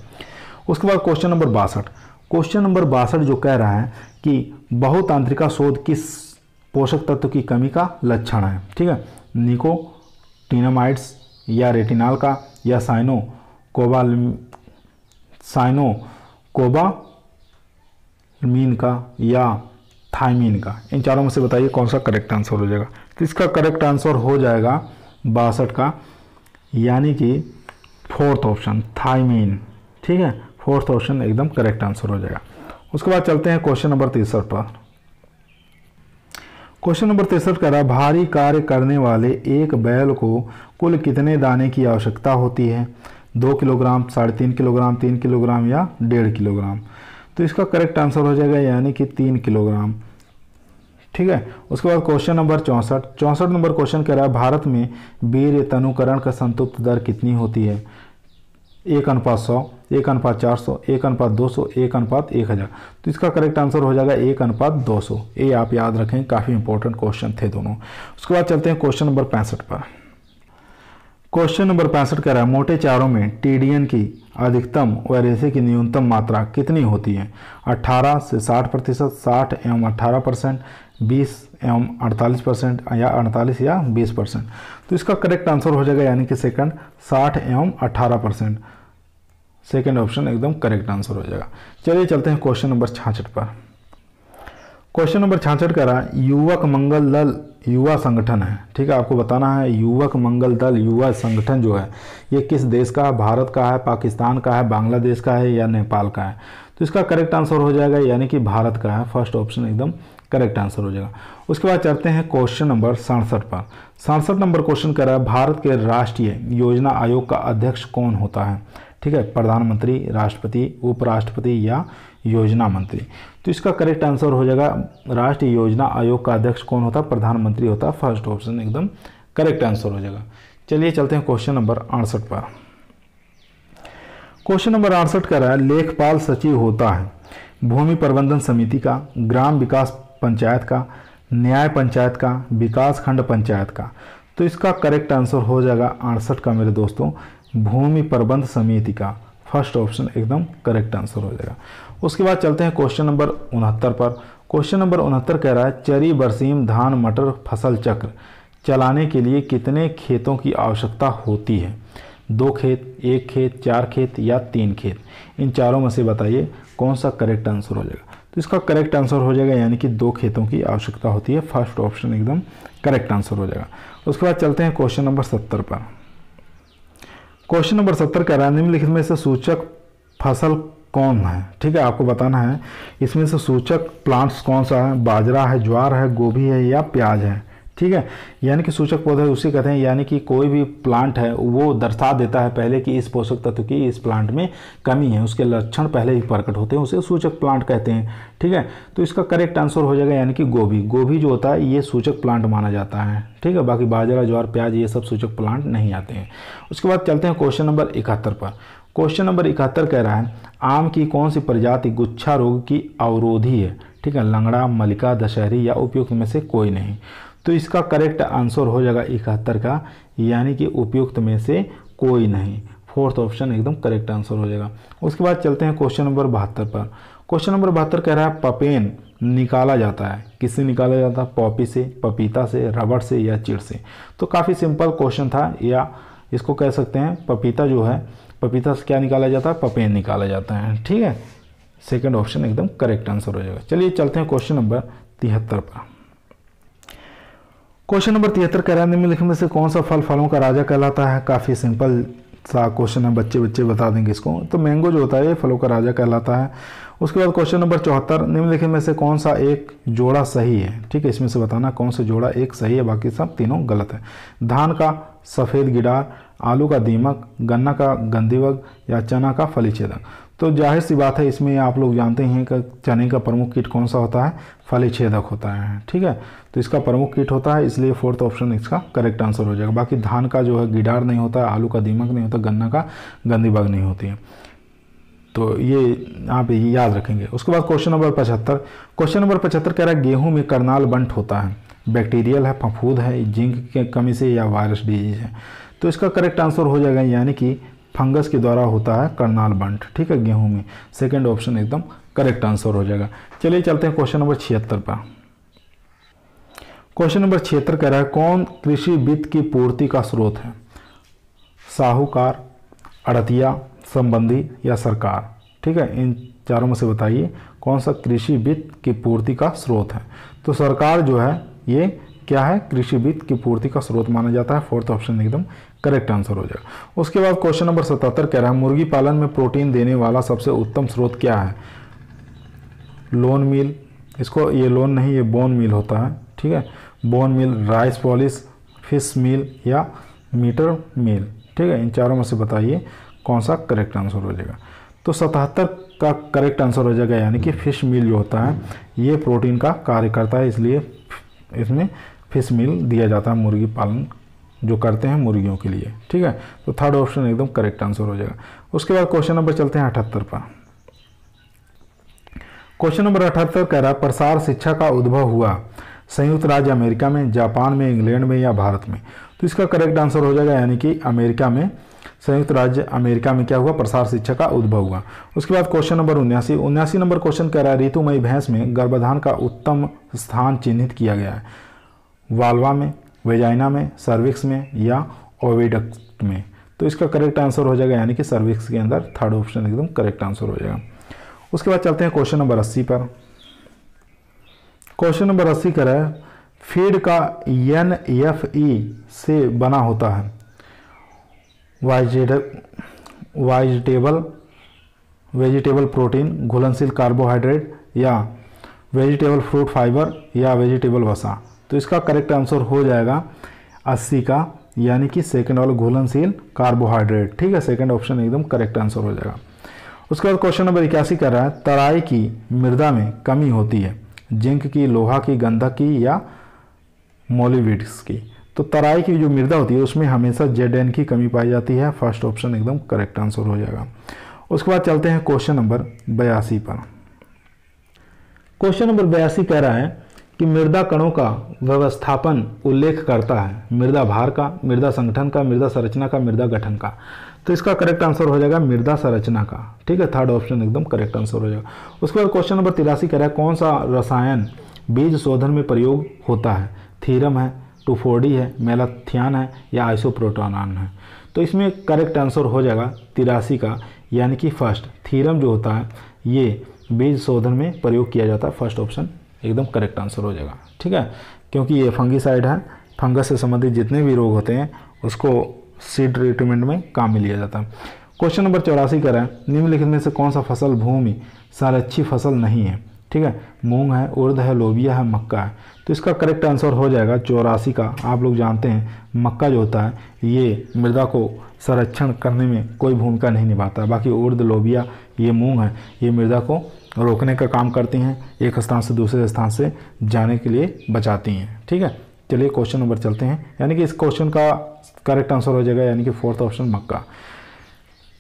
उसके बाद क्वेश्चन नंबर बासठ क्वेश्चन नंबर बासठ जो कह रहा है कि बहुतांत्रिका शोध किस पोषक तत्व की कमी का लक्षण है ठीक है टीनामाइड्स या रेटिनाल का या साइनो कोबाल साइनो कोबामीन का या थाइमीन का इन चारों में से बताइए कौन सा करेक्ट आंसर हो जाएगा तो इसका करेक्ट आंसर हो जाएगा बासठ का यानी कि फोर्थ ऑप्शन थाइमीन ठीक है फोर्थ ऑप्शन एकदम करेक्ट आंसर हो जाएगा उसके बाद चलते हैं क्वेश्चन नंबर तिरसठ पर क्वेश्चन नंबर तिरसठ कह रहा भारी कार्य करने वाले एक बैल को कुल कितने दाने की आवश्यकता होती है दो किलोग्राम साढ़े तीन किलोग्राम तीन किलोग्राम या डेढ़ किलोग्राम तो इसका करेक्ट आंसर हो जाएगा यानी कि तीन किलोग्राम ठीक है उसके बाद क्वेश्चन नंबर चौंसठ चौंसठ नंबर क्वेश्चन कह रहा है भारत में वीर तनुकरण का संतुप्त दर कितनी होती है एक अनुपात सौ एक अनुपात चार सौ एक अनुपात दो सौ एक अनुपात एक हज़ार तो इसका करेक्ट आंसर हो जाएगा एक अनुपात दो सौ ये आप याद रखें काफ़ी इंपॉर्टेंट क्वेश्चन थे दोनों उसके बाद चलते हैं क्वेश्चन नंबर पैंसठ पर क्वेश्चन नंबर पैंसठ कह रहा है मोटे चारों में टी की अधिकतम व रेसे की न्यूनतम मात्रा कितनी होती है अट्ठारह से साठ प्रतिशत साठ एवं अट्ठारह परसेंट बीस एवं 48 परसेंट या 48 या 20 परसेंट तो इसका करेक्ट आंसर हो जाएगा यानी कि सेकंड 60 एवं 18 परसेंट सेकेंड ऑप्शन एकदम करेक्ट आंसर हो जाएगा चलिए चलते हैं क्वेश्चन नंबर छाछठ पर क्वेश्चन नंबर छाछठ कह रहा है युवक मंगल दल युवा संगठन है ठीक है आपको बताना है युवक मंगल दल युवा संगठन जो है ये किस देश का है भारत का है पाकिस्तान का है बांग्लादेश का है या नेपाल का है तो इसका करेक्ट आंसर हो जाएगा यानी कि भारत का है फर्स्ट ऑप्शन एकदम करेक्ट आंसर हो जाएगा उसके बाद चलते हैं क्वेश्चन नंबर सड़सठ पर सड़सठ नंबर क्वेश्चन कह रहा है भारत के राष्ट्रीय योजना आयोग का अध्यक्ष कौन होता है ठीक है प्रधानमंत्री राष्ट्रपति उपराष्ट्रपति या योजना मंत्री तो इसका करेक्ट आंसर हो जाएगा राष्ट्रीय योजना आयोग का अध्यक्ष कौन होता प्रधानमंत्री होता फर्स्ट ऑप्शन एकदम करेक्ट आंसर हो जाएगा चलिए चलते हैं क्वेश्चन नंबर अड़सठ पर क्वेश्चन नंबर अड़सठ कह रहा है लेखपाल सचिव होता है भूमि प्रबंधन समिति का ग्राम विकास पंचायत का न्याय पंचायत का विकास खंड पंचायत का तो इसका करेक्ट आंसर हो जाएगा अड़सठ का मेरे दोस्तों भूमि प्रबंध समिति का फर्स्ट ऑप्शन एकदम करेक्ट आंसर हो जाएगा उसके बाद चलते हैं क्वेश्चन नंबर उनहत्तर पर क्वेश्चन नंबर उनहत्तर कह रहा है चरी बरसीम धान मटर फसल चक्र चलाने के लिए कितने खेतों की आवश्यकता होती है दो खेत एक खेत चार खेत या तीन खेत इन चारों में से बताइए कौन सा करेक्ट आंसर हो जाएगा तो इसका करेक्ट आंसर हो जाएगा यानी कि दो खेतों की आवश्यकता होती है फर्स्ट ऑप्शन एकदम करेक्ट आंसर हो जाएगा उसके बाद चलते हैं क्वेश्चन नंबर सत्तर पर क्वेश्चन नंबर सत्तर कह रहा है निम्नलिखित में से सूचक फसल कौन है ठीक है आपको बताना है इसमें से सूचक प्लांट्स कौन सा है बाजरा है ज्वार है गोभी है या प्याज है ठीक है यानी कि सूचक पौधे उसे कहते हैं यानी कि कोई भी प्लांट है वो दर्शा देता है पहले कि इस पोषक तत्व की इस प्लांट में कमी है उसके लक्षण पहले ही प्रकट होते हैं उसे सूचक प्लांट कहते हैं ठीक है तो इसका करेक्ट आंसर हो जाएगा यानी कि गोभी गोभी जो होता है ये सूचक प्लांट माना जाता है ठीक है बाकी बाजरा ज्वार प्याज ये सब सूचक प्लांट नहीं आते हैं उसके बाद चलते हैं क्वेश्चन नंबर इकहत्तर पर क्वेश्चन नंबर इकहत्तर कह रहा है आम की कौन सी प्रजाति गुच्छा रोग की अवरोधी है ठीक है लंगड़ा मलिका दशहरी या उपयुक्त में से कोई नहीं तो इसका करेक्ट आंसर हो जाएगा इकहत्तर का यानी कि उपयुक्त में से कोई नहीं फोर्थ ऑप्शन एकदम करेक्ट आंसर हो जाएगा उसके बाद चलते हैं क्वेश्चन नंबर बहत्तर पर क्वेश्चन नंबर बहत्तर कह रहा है पपेन निकाला जाता है किससे निकाला जाता है पॉपी से पपीता से रबड़ से या चिड़ से तो काफ़ी सिंपल क्वेश्चन था या इसको कह सकते हैं पपीता जो है पपीता से क्या निकाला जाता है पपेन निकाला जाता है ठीक है सेकेंड ऑप्शन एकदम करेक्ट आंसर हो जाएगा चलिए चलते हैं क्वेश्चन नंबर तिहत्तर पर क्वेश्चन नंबर तिहत्तर कह रहा है निम्नलिखित में से कौन सा फल फलों का राजा कहलाता है काफ़ी सिंपल सा क्वेश्चन है बच्चे बच्चे बता देंगे इसको तो मैंगो जो होता है ये फलों का राजा कहलाता है उसके बाद क्वेश्चन नंबर चौहत्तर निम्नलिखित में से कौन सा एक जोड़ा सही है ठीक है इसमें से बताना कौन सा जोड़ा एक सही है बाकी सब तीनों गलत है धान का सफ़ेद गिडार आलू का दीमक गन्ना का गंदीवग या चना का फली छेदक तो जाहिर सी बात है इसमें आप लोग जानते हैं कि चने का प्रमुख कीट कौन सा होता है फली छेदक होता है ठीक है तो इसका प्रमुख कीट होता है इसलिए फोर्थ ऑप्शन इसका करेक्ट आंसर हो जाएगा बाकी धान का जो है गिडार नहीं होता आलू का दीमक नहीं होता गन्ना का गंदीबाग नहीं होती है तो ये आप ये याद रखेंगे उसके बाद क्वेश्चन नंबर पचहत्तर क्वेश्चन नंबर पचहत्तर कह रहा है गेहूँ में करनाल बंट होता है बैक्टीरियल है फफूद है जिंक की कमी से या वायरस डिजीज है तो इसका करेक्ट आंसर हो जाएगा यानी कि फंगस के द्वारा होता है करनाल बंट ठीक है गेहूं में सेकेंड ऑप्शन एकदम करेक्ट आंसर हो जाएगा चलिए चलते हैं क्वेश्चन नंबर छिहत्तर पर क्वेश्चन नंबर छिहत्तर कह रहा है कौन कृषि वित्त की पूर्ति का स्रोत है साहूकार अड़तिया संबंधी या सरकार ठीक है इन चारों में से बताइए कौन सा कृषि वित्त की पूर्ति का स्रोत है तो सरकार जो है ये क्या है कृषि वित्त की पूर्ति का स्रोत माना जाता है फोर्थ ऑप्शन एकदम करेक्ट आंसर हो जाएगा उसके बाद क्वेश्चन नंबर सतहत्तर कह रहा है मुर्गी पालन में प्रोटीन देने वाला सबसे उत्तम स्रोत क्या है लोन मिल इसको ये लोन नहीं ये बोन मिल होता है ठीक है bone meal rice polish fish meal या मीटर मिल ठीक है इन चारों में से बताइए कौन सा करेक्ट आंसर हो जाएगा तो सतहत्तर का करेक्ट आंसर हो जाएगा यानी कि फिश मिल जो होता है ये प्रोटीन का कार्य करता है इसलिए इसमें फिश मिल दिया जाता है मुर्गी पालन जो करते हैं मुर्गियों के लिए ठीक है तो थर्ड ऑप्शन एकदम करेक्ट आंसर हो जाएगा उसके बाद क्वेश्चन नंबर चलते हैं अठहत्तर पर क्वेश्चन नंबर अठहत्तर कह रहा है प्रसार शिक्षा का उद्भव हुआ संयुक्त राज्य अमेरिका में जापान में इंग्लैंड में या भारत में तो इसका करेक्ट आंसर हो जाएगा यानी कि अमेरिका में संयुक्त राज्य अमेरिका में क्या हुआ प्रसार शिक्षा का उद्भव हुआ उसके बाद क्वेश्चन नंबर उन्यासी उन्यासी नंबर क्वेश्चन कह रहा है ऋतुमयी भैंस में गर्भाधान का उत्तम स्थान चिन्हित किया गया है वालवा में वेजाइना में सर्विक्स में या ओविडक्ट में तो इसका करेक्ट आंसर हो जाएगा यानी कि सर्विक्स के अंदर थर्ड ऑप्शन एकदम करेक्ट आंसर हो जाएगा उसके बाद चलते हैं क्वेश्चन नंबर अस्सी पर क्वेश्चन नंबर अस्सी करें फीड का एन एफ ई से बना होता है वाइजिटेबल वेजिटेबल प्रोटीन घुलनशील कार्बोहाइड्रेट या वेजिटेबल फ्रूट फाइबर या वेजिटेबल वसा तो इसका करेक्ट आंसर हो जाएगा अस्सी का यानी कि सेकेंड वाला घुलनशील कार्बोहाइड्रेट ठीक है सेकेंड ऑप्शन एकदम करेक्ट आंसर हो जाएगा उसके बाद क्वेश्चन नंबर इक्यासी कर रहा है तराई की मृदा में कमी होती है जिंक की लोहा की गंधक की या मोलिविड्स की तो तराई की जो मृदा होती है उसमें हमेशा जेड एन की कमी पाई जाती है फर्स्ट ऑप्शन एकदम करेक्ट आंसर हो जाएगा उसके बाद चलते हैं क्वेश्चन नंबर बयासी पर क्वेश्चन नंबर बयासी कह रहा है कि मृदा कणों का व्यवस्थापन उल्लेख करता है मृदा भार का मृदा संगठन का मृदा संरचना का मृदा गठन का तो इसका करेक्ट आंसर हो जाएगा मृदा संरचना का ठीक है थर्ड ऑप्शन एकदम करेक्ट आंसर हो जाएगा उसके बाद क्वेश्चन नंबर तिरासी कह रहा है कौन सा रसायन बीज शोधन में प्रयोग होता है थीरम है टू फोर्डी है मेलाथियान है या आइसोप्रोटोनान है तो इसमें करेक्ट आंसर हो जाएगा तिरासी का यानी कि फर्स्ट थीरम जो होता है ये बीज शोधन में प्रयोग किया जाता है फर्स्ट ऑप्शन एकदम करेक्ट आंसर हो जाएगा ठीक है क्योंकि ये फंगीसाइड है फंगस से संबंधित जितने भी रोग होते हैं उसको सीड ट्रीटमेंट में काम में लिया जाता है क्वेश्चन नंबर चौरासी रहे हैं निम्नलिखित में से कौन सा फसल भूमि सार अच्छी फसल नहीं है ठीक है मूंग है उर्द है लोबिया है मक्का है तो इसका करेक्ट आंसर हो जाएगा चौरासी का आप लोग जानते हैं मक्का जो होता है ये मृदा को संरक्षण करने में कोई भूमिका नहीं निभाता बाकी उर्द लोबिया ये मूंग है ये मृदा को रोकने का काम करती हैं एक स्थान से दूसरे स्थान से जाने के लिए बचाती हैं ठीक है चलिए क्वेश्चन नंबर चलते हैं यानी कि इस क्वेश्चन का करेक्ट आंसर हो जाएगा यानी कि फोर्थ ऑप्शन मक्का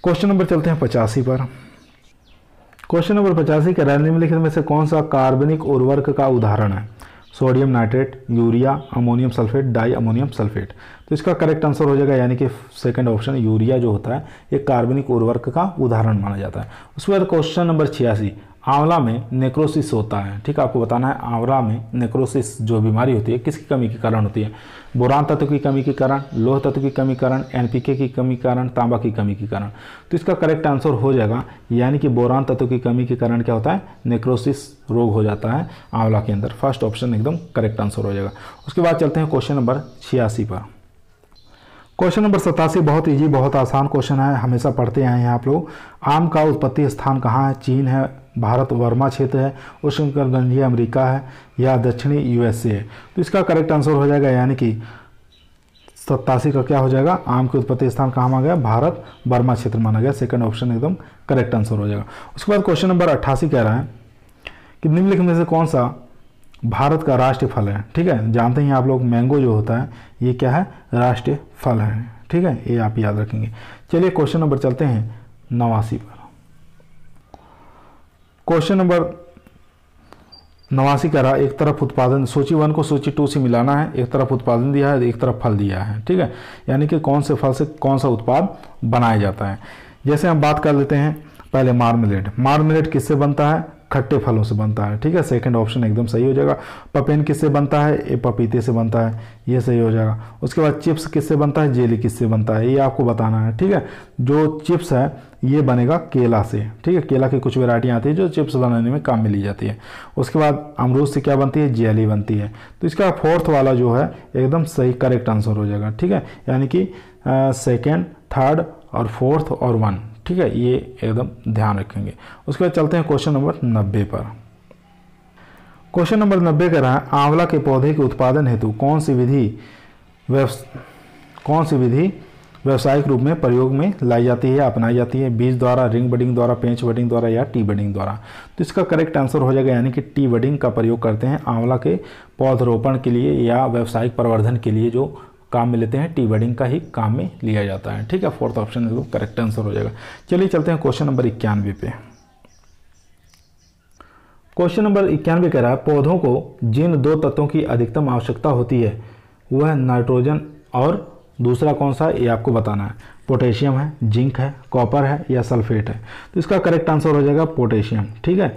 क्वेश्चन नंबर चलते हैं पचासी पर क्वेश्चन नंबर पचासी के निम्नलिखित में से कौन सा कार्बनिक उर्वरक का उदाहरण है sodium nitrate urea ammonium sulphate diammonium sulphate तो इसका करेक्ट आंसर हो जाएगा यानी कि सेकंड ऑप्शन यूरिया जो होता है ये कार्बनिक उर्वरक का उदाहरण माना जाता है उसके बाद क्वेश्चन नंबर छियासी आंवला में नेक्रोसिस होता है ठीक है आपको बताना है आंवला में नेक्रोसिस जो बीमारी होती है किसकी कमी के कारण होती है बोरान तत्व की कमी के कारण लोह तत्व की कमी कारण एनपीके की कमी कारण तांबा की कमी के कारण तो इसका करेक्ट आंसर हो जाएगा यानी कि बोरान तत्व की कमी के कारण क्या होता है नेक्रोसिस रोग हो जाता है आंवला के अंदर फर्स्ट ऑप्शन एकदम करेक्ट आंसर हो जाएगा उसके बाद चलते हैं क्वेश्चन नंबर छियासी पर क्वेश्चन नंबर सतासी बहुत इजी बहुत आसान क्वेश्चन है हमेशा पढ़ते आए हैं आप लोग आम का उत्पत्ति स्थान कहाँ है चीन है भारत वर्मा क्षेत्र है उष्णकटिबंधीय अमेरिका है या दक्षिणी यूएसए है तो इसका करेक्ट आंसर हो जाएगा यानी कि सत्तासी का क्या हो जाएगा आम के उत्पत्ति स्थान कहाँ मांगा गया भारत वर्मा क्षेत्र माना गया सेकंड ऑप्शन एकदम करेक्ट आंसर हो जाएगा उसके बाद क्वेश्चन नंबर अट्ठासी कह रहा है कि निम्नलिखित में से कौन सा भारत का राष्ट्रीय फल है ठीक है जानते हैं आप लोग मैंगो जो होता है ये क्या है राष्ट्रीय फल है ठीक है ये आप याद रखेंगे चलिए क्वेश्चन नंबर चलते हैं नवासी पर क्वेश्चन नंबर नवासी कह रहा एक तरफ उत्पादन सूची वन को सूची टू से मिलाना है एक तरफ उत्पादन दिया है एक तरफ फल दिया है ठीक है यानी कि कौन से फल से कौन सा उत्पाद बनाया जाता है जैसे हम बात कर लेते हैं पहले मार्मलेट मार्मलेट किससे बनता है खट्टे फलों से बनता है ठीक है सेकंड ऑप्शन एकदम सही हो जाएगा पपेन किससे बनता है ये पपीते से बनता है ये सही हो जाएगा उसके बाद चिप्स किससे बनता है जेली किससे बनता है ये आपको बताना है ठीक है जो चिप्स है ये बनेगा केला से ठीक है केला की कुछ वेराइटियाँ आती है जो चिप्स बनाने में काम में ली जाती है उसके बाद अमरूद से क्या बनती है जेली बनती है तो इसका फोर्थ वाला जो है एकदम सही करेक्ट आंसर हो जाएगा ठीक है यानी कि सेकेंड थर्ड और फोर्थ और वन ठीक है ये एकदम ध्यान रखेंगे उसके बाद चलते हैं क्वेश्चन नंबर नब्बे पर क्वेश्चन नंबर नब्बे कह रहा है आंवला के पौधे के उत्पादन हेतु कौन सी विधि कौन सी विधि व्यावसायिक रूप में प्रयोग में लाई जाती है अपनाई जाती है बीज द्वारा रिंग बडिंग द्वारा पेंच बडिंग द्वारा या टी बडिंग द्वारा तो इसका करेक्ट आंसर हो जाएगा यानी कि टी बडिंग का प्रयोग करते हैं आंवला के पौधरोपण के लिए या व्यावसायिक प्रवर्धन के लिए जो काम में लेते हैं टी वेडिंग का ही काम में लिया जाता है ठीक है फोर्थ ऑप्शन लोग करेक्ट आंसर हो जाएगा चलिए चलते हैं क्वेश्चन नंबर इक्यानवे पे क्वेश्चन नंबर इक्यानवे कह रहा है पौधों को जिन दो तत्वों की अधिकतम आवश्यकता होती है वह नाइट्रोजन और दूसरा कौन सा ये आपको बताना है पोटेशियम है जिंक है कॉपर है या सल्फेट है तो इसका करेक्ट आंसर हो जाएगा पोटेशियम ठीक है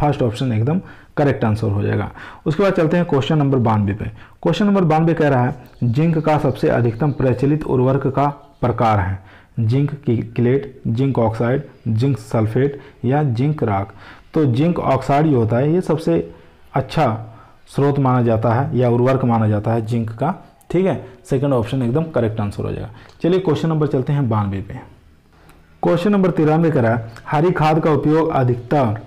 फर्स्ट ऑप्शन एकदम करेक्ट आंसर हो जाएगा उसके बाद चलते हैं क्वेश्चन नंबर बानवे पे क्वेश्चन नंबर बानवे कह रहा है जिंक का सबसे अधिकतम प्रचलित उर्वरक का प्रकार है zinc chelate zinc oxide zinc sulphate या जिंक राख तो जिंक ऑक्साइड जो होता है ये सबसे अच्छा स्रोत माना जाता है या उर्वरक माना जाता है जिंक का ठीक है सेकंड ऑप्शन एकदम करेक्ट आंसर हो जाएगा चलिए क्वेश्चन नंबर चलते हैं बानवे पे क्वेश्चन नंबर तिरानवे करा हरी खाद का उपयोग अधिकतर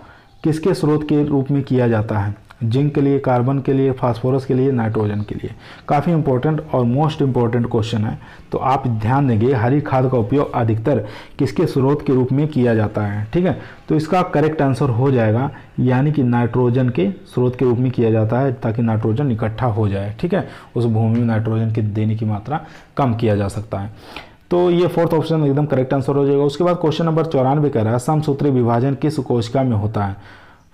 किसके स्रोत के रूप में किया जाता है जिंक के लिए कार्बन के लिए फास्फोरस के लिए नाइट्रोजन के लिए काफ़ी इंपॉर्टेंट और मोस्ट इम्पॉर्टेंट क्वेश्चन है तो आप ध्यान देंगे हरी खाद का उपयोग अधिकतर किसके स्रोत के रूप में किया जाता है ठीक है तो इसका करेक्ट आंसर हो जाएगा यानी कि नाइट्रोजन के स्रोत के रूप में किया जाता है ताकि नाइट्रोजन इकट्ठा हो जाए ठीक है उस भूमि में नाइट्रोजन की देने की मात्रा कम किया जा सकता है तो ये फोर्थ ऑप्शन एकदम करेक्ट आंसर हो जाएगा उसके बाद क्वेश्चन नंबर चौरानवे कह रहा है समसूत्री विभाजन किस कोशिका में होता है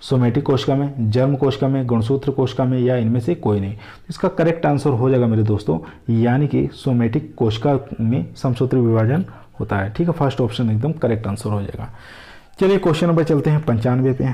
सोमेटिक कोशिका में जर्म कोशिका में गुणसूत्र कोशिका में या इनमें से कोई नहीं इसका करेक्ट आंसर हो जाएगा मेरे दोस्तों यानी कि सोमेटिक कोशिका में समसूत्री विभाजन होता है ठीक है फर्स्ट ऑप्शन एकदम करेक्ट आंसर हो जाएगा चलिए क्वेश्चन नंबर चलते हैं पंचानवे पे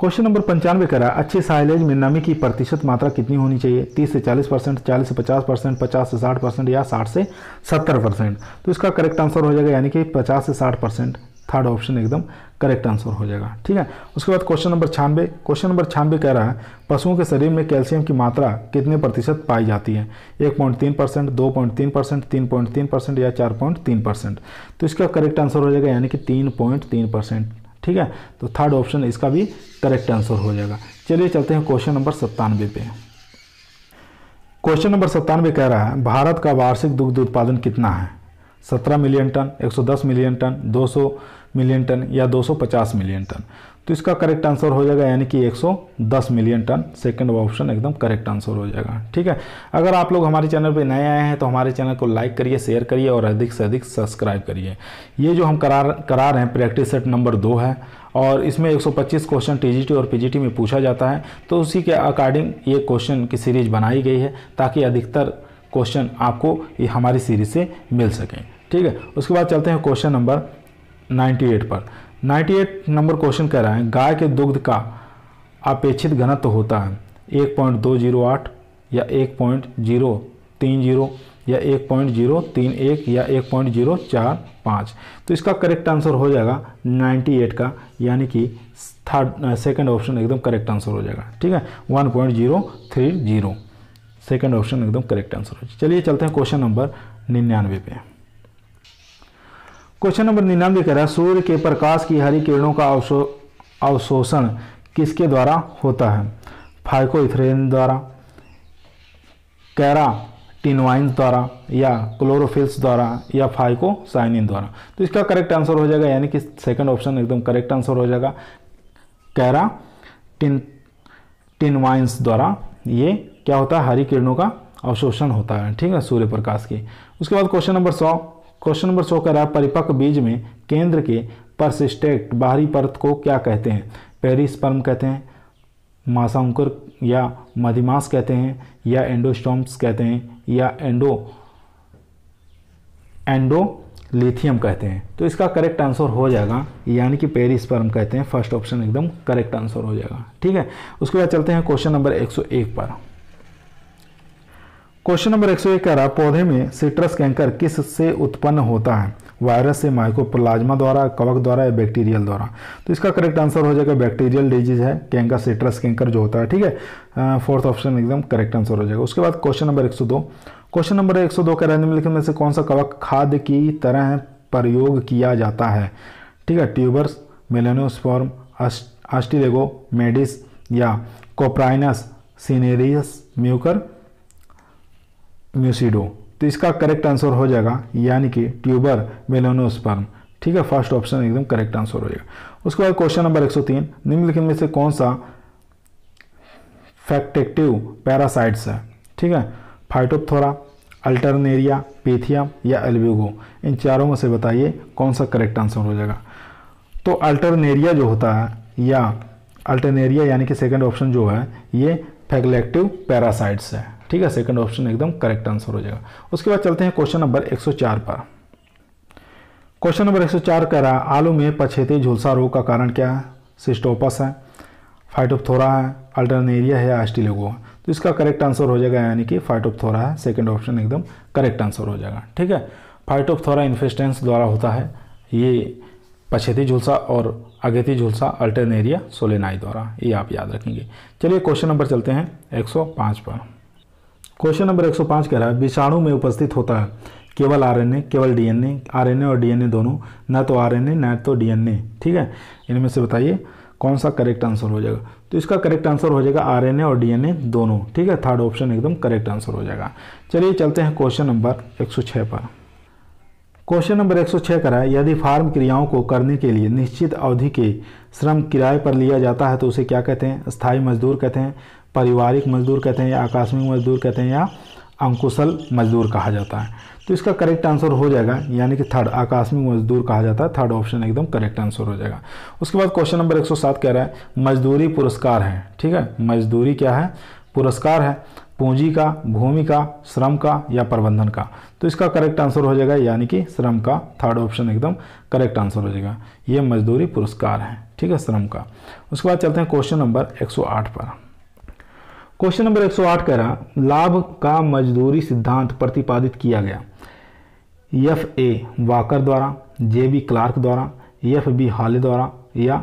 क्वेश्चन नंबर पंचानवे कह रहा है अच्छे साइलेज में नमी की प्रतिशत मात्रा कितनी होनी चाहिए 30 से 40 परसेंट चालीस से 50 परसेंट पचास से 60 परसेंट या 60 से 70 परसेंट तो इसका करेक्ट आंसर हो जाएगा यानी कि 50 से 60 परसेंट थर्ड ऑप्शन एकदम करेक्ट आंसर हो जाएगा ठीक है उसके बाद क्वेश्चन नंबर छानबे क्वेश्चन नंबर छानबे कह रहा है पशुओं के शरीर में कैल्शियम की मात्रा कितने प्रतिशत पाई जाती है एक पॉइंट तीन परसेंट दो पॉइंट तीन परसेंट तीन पॉइंट तीन परसेंट या चार पॉइंट तीन परसेंट तो इसका करेक्ट आंसर हो जाएगा यानी कि तीन पॉइंट तीन परसेंट ठीक है तो थर्ड ऑप्शन इसका भी करेक्ट आंसर हो जाएगा चलिए चलते हैं क्वेश्चन नंबर सत्तानवे पे क्वेश्चन नंबर सत्तानवे कह रहा है भारत का वार्षिक दुग्ध उत्पादन कितना है 17 million ton 110 million ton 200 million ton या 250 मिलियन टन तो इसका करेक्ट आंसर हो जाएगा यानी कि 110 मिलियन टन सेकंड ऑप्शन एकदम करेक्ट आंसर हो जाएगा ठीक है अगर आप लोग हमारे चैनल पर नए आए हैं तो हमारे चैनल को लाइक करिए शेयर करिए और अधिक से अधिक सब्सक्राइब करिए ये जो हम करा करा रहे हैं प्रैक्टिस सेट नंबर दो है और इसमें 125 क्वेश्चन टी और पी में पूछा जाता है तो उसी के अकॉर्डिंग ये क्वेश्चन की सीरीज बनाई गई है ताकि अधिकतर क्वेश्चन आपको ये हमारी सीरीज से मिल सकें ठीक है उसके बाद चलते हैं क्वेश्चन नंबर 98 पर 98 नंबर क्वेश्चन कह रहा है गाय के दुग्ध का अपेक्षित घनत्व तो होता है 1.208 या 1.030 या 1.031 या 1.045 तो इसका करेक्ट आंसर हो जाएगा 98 का यानी कि थर्ड सेकंड ऑप्शन एकदम करेक्ट आंसर हो जाएगा ठीक है 1.030 सेकेंड ऑप्शन एकदम करेक्ट आंसर हो जाएगा चलिए चलते हैं क्वेश्चन नंबर निन्यानवे पे क्वेश्चन नंबर निन्यानवे कह रहा है सूर्य के प्रकाश की हरी किरणों का अवशोषण किसके द्वारा होता है फाइकोइथ्रेन द्वारा कैरा टिनवाइंस द्वारा या क्लोरोफिल्स द्वारा या फाइकोसाइनिन द्वारा तो इसका करेक्ट आंसर हो जाएगा यानी कि सेकंड ऑप्शन एकदम करेक्ट आंसर हो जाएगा कैरा टिन टिनवाइंस द्वारा ये क्या होता है हरी किरणों का अवशोषण होता है ठीक है सूर्य प्रकाश की उसके बाद क्वेश्चन नंबर सौ क्वेश्चन नंबर सौ कह रहा है परिपक्व बीज में केंद्र के परसिस्टेक्ट बाहरी परत को क्या कहते हैं पेरिसपर्म कहते हैं मासांकुर या मधिमास कहते हैं या एंडोस्टोम्स कहते हैं या एंडो एंडोलिथियम कहते हैं तो इसका करेक्ट आंसर हो जाएगा यानी कि पेरिसपर्म कहते हैं फर्स्ट ऑप्शन एकदम करेक्ट आंसर हो जाएगा ठीक है उसके बाद चलते हैं क्वेश्चन नंबर 101 पर क्वेश्चन नंबर एक सौ एक कह रहा पौधे में सिट्रस कैंकर किस से उत्पन्न होता है वायरस से माइकोप्लाज्मा द्वारा कवक द्वारा या बैक्टीरियल द्वारा तो इसका करेक्ट आंसर हो जाएगा बैक्टीरियल डिजीज है कैंकर सिट्रस कैंकर जो होता है ठीक है फोर्थ ऑप्शन एकदम करेक्ट आंसर हो जाएगा उसके बाद क्वेश्चन नंबर एक सौ दो क्वेश्चन नंबर एक सौ दो कह रहे हैं में से कौन सा कवक खाद की तरह प्रयोग किया जाता है ठीक है ट्यूबर्स मेलेनोस्फॉर्म आस्टिलेगो मेडिस या कोप्राइनस सीनेरियस म्यूकर म्यूसीडो तो इसका करेक्ट आंसर हो जाएगा यानी कि ट्यूबर मेलोनोस्पर्म ठीक है फर्स्ट ऑप्शन एकदम करेक्ट आंसर हो जाएगा उसके बाद क्वेश्चन नंबर 103 निम्नलिखित में से कौन सा फैक्टेक्टिव पैरासाइट्स है ठीक है फाइटोपथोरा अल्टरनेरिया पेथियम या एल्ब्यूगो इन चारों में से बताइए कौन सा करेक्ट आंसर हो जाएगा तो अल्टरनेरिया जो होता है या अल्टरनेरिया यानी कि सेकेंड ऑप्शन जो है ये फैगलेक्टिव पैरासाइट्स है ठीक है सेकंड ऑप्शन एकदम करेक्ट आंसर हो जाएगा उसके बाद चलते हैं क्वेश्चन नंबर 104 पर क्वेश्चन नंबर 104 कह रहा है आलू में पछेते झुलसा रोग का कारण क्या है सिस्टोपस है फाइटोपथोरा है अल्टरनेरिया है या एस्टिलेगो है तो इसका करेक्ट आंसर हो जाएगा यानी कि फाइटोपथोरा है सेकेंड ऑप्शन एकदम करेक्ट आंसर हो जाएगा ठीक है फाइटोपथोरा इन्फेस्टेंस द्वारा होता है ये पछेती झुलसा और अगेती झुलसा अल्टरनेरिया सोलेनाई द्वारा ये आप याद रखेंगे चलिए क्वेश्चन नंबर चलते हैं 105 पर क्वेश्चन नंबर 105 कह रहा है विषाणु में उपस्थित होता है केवल आरएनए केवल डीएनए आरएनए और डीएनए दोनों ना तो आरएनए ना तो डीएनए ठीक है इनमें से बताइए कौन सा करेक्ट आंसर हो जाएगा तो इसका करेक्ट आंसर हो जाएगा आरएनए और डीएनए दोनों ठीक है थर्ड ऑप्शन एकदम करेक्ट आंसर हो जाएगा चलिए चलते हैं क्वेश्चन नंबर एक पर क्वेश्चन नंबर 106 करा है यदि फार्म क्रियाओं को करने के लिए निश्चित अवधि के श्रम किराए पर लिया जाता है तो उसे क्या कहते हैं स्थायी मजदूर कहते हैं पारिवारिक मजदूर कहते हैं या आकस्मिक मजदूर कहते हैं या अंकुशल मजदूर कहा जाता है तो इसका करेक्ट आंसर हो जाएगा यानी कि थर्ड आकस्मिक मजदूर कहा जाता है थर्ड ऑप्शन एकदम करेक्ट आंसर हो जाएगा उसके बाद क्वेश्चन नंबर 107 कह रहा है मजदूरी पुरस्कार है ठीक है मजदूरी क्या है पुरस्कार है पूंजी का भूमि का श्रम का या प्रबंधन का तो इसका करेक्ट आंसर हो जाएगा यानी कि श्रम का थर्ड ऑप्शन एकदम करेक्ट आंसर हो जाएगा ये मजदूरी पुरस्कार है ठीक है श्रम का उसके बाद चलते हैं क्वेश्चन नंबर 108 पर क्वेश्चन नंबर 108 कह रहा लाभ का मजदूरी सिद्धांत प्रतिपादित किया गया एफ ए वाकर द्वारा जे बी क्लार्क द्वारा एफ बी हाले द्वारा या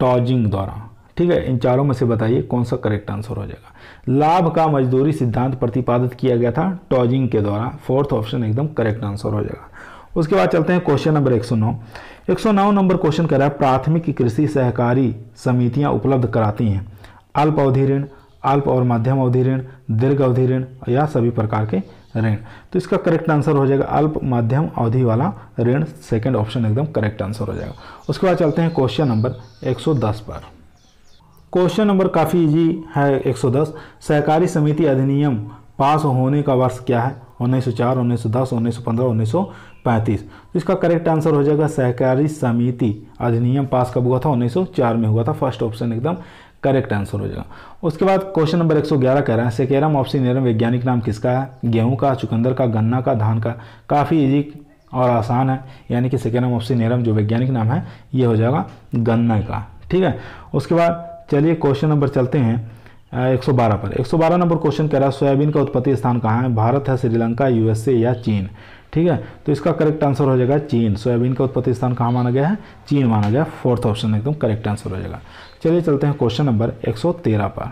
टॉजिंग द्वारा ठीक है इन चारों में से बताइए कौन सा करेक्ट आंसर हो जाएगा लाभ का मजदूरी सिद्धांत प्रतिपादित किया गया था टॉजिंग के द्वारा फोर्थ ऑप्शन एकदम करेक्ट आंसर हो जाएगा उसके बाद चलते हैं क्वेश्चन नंबर 109 109 नंबर क्वेश्चन कह रहा है प्राथमिक कृषि सहकारी समितियां उपलब्ध कराती हैं अल्प अवधि ऋण अल्प और मध्यम अवधि ऋण दीर्घ अवधि ऋण या सभी प्रकार के ऋण तो इसका करेक्ट आंसर हो जाएगा अल्प मध्यम अवधि वाला ऋण सेकंड ऑप्शन एकदम करेक्ट आंसर हो जाएगा उसके बाद चलते हैं क्वेश्चन नंबर 110 पर क्वेश्चन नंबर काफ़ी इजी है 110 सहकारी समिति अधिनियम पास होने का वर्ष क्या है 1904, 1910, 1915, 1935 इसका करेक्ट आंसर हो जाएगा सहकारी समिति अधिनियम पास कब हुआ था 1904 में हुआ था फर्स्ट ऑप्शन एकदम करेक्ट आंसर हो जाएगा उसके बाद क्वेश्चन नंबर 111 कह रहा है सेकेरम ऑप्सीनेरम वैज्ञानिक नाम किसका है गेहूं का चुकंदर का गन्ना का धान का काफ़ी इजी और आसान है यानी कि सेकेरम ऑप्सीनेरम जो वैज्ञानिक नाम है ये हो जाएगा गन्ना का ठीक है उसके बाद चलिए क्वेश्चन नंबर चलते हैं एक पर एक नंबर क्वेश्चन कह रहा है सोयाबीन का उत्पत्ति स्थान कहाँ है भारत है श्रीलंका यूएसए या चीन ठीक है तो इसका करेक्ट आंसर हो जाएगा चीन सोयाबीन का उत्पत्ति स्थान कहाँ माना गया है चीन माना गया फोर्थ ऑप्शन एकदम करेक्ट आंसर हो जाएगा चलिए चलते हैं क्वेश्चन नंबर 113 पर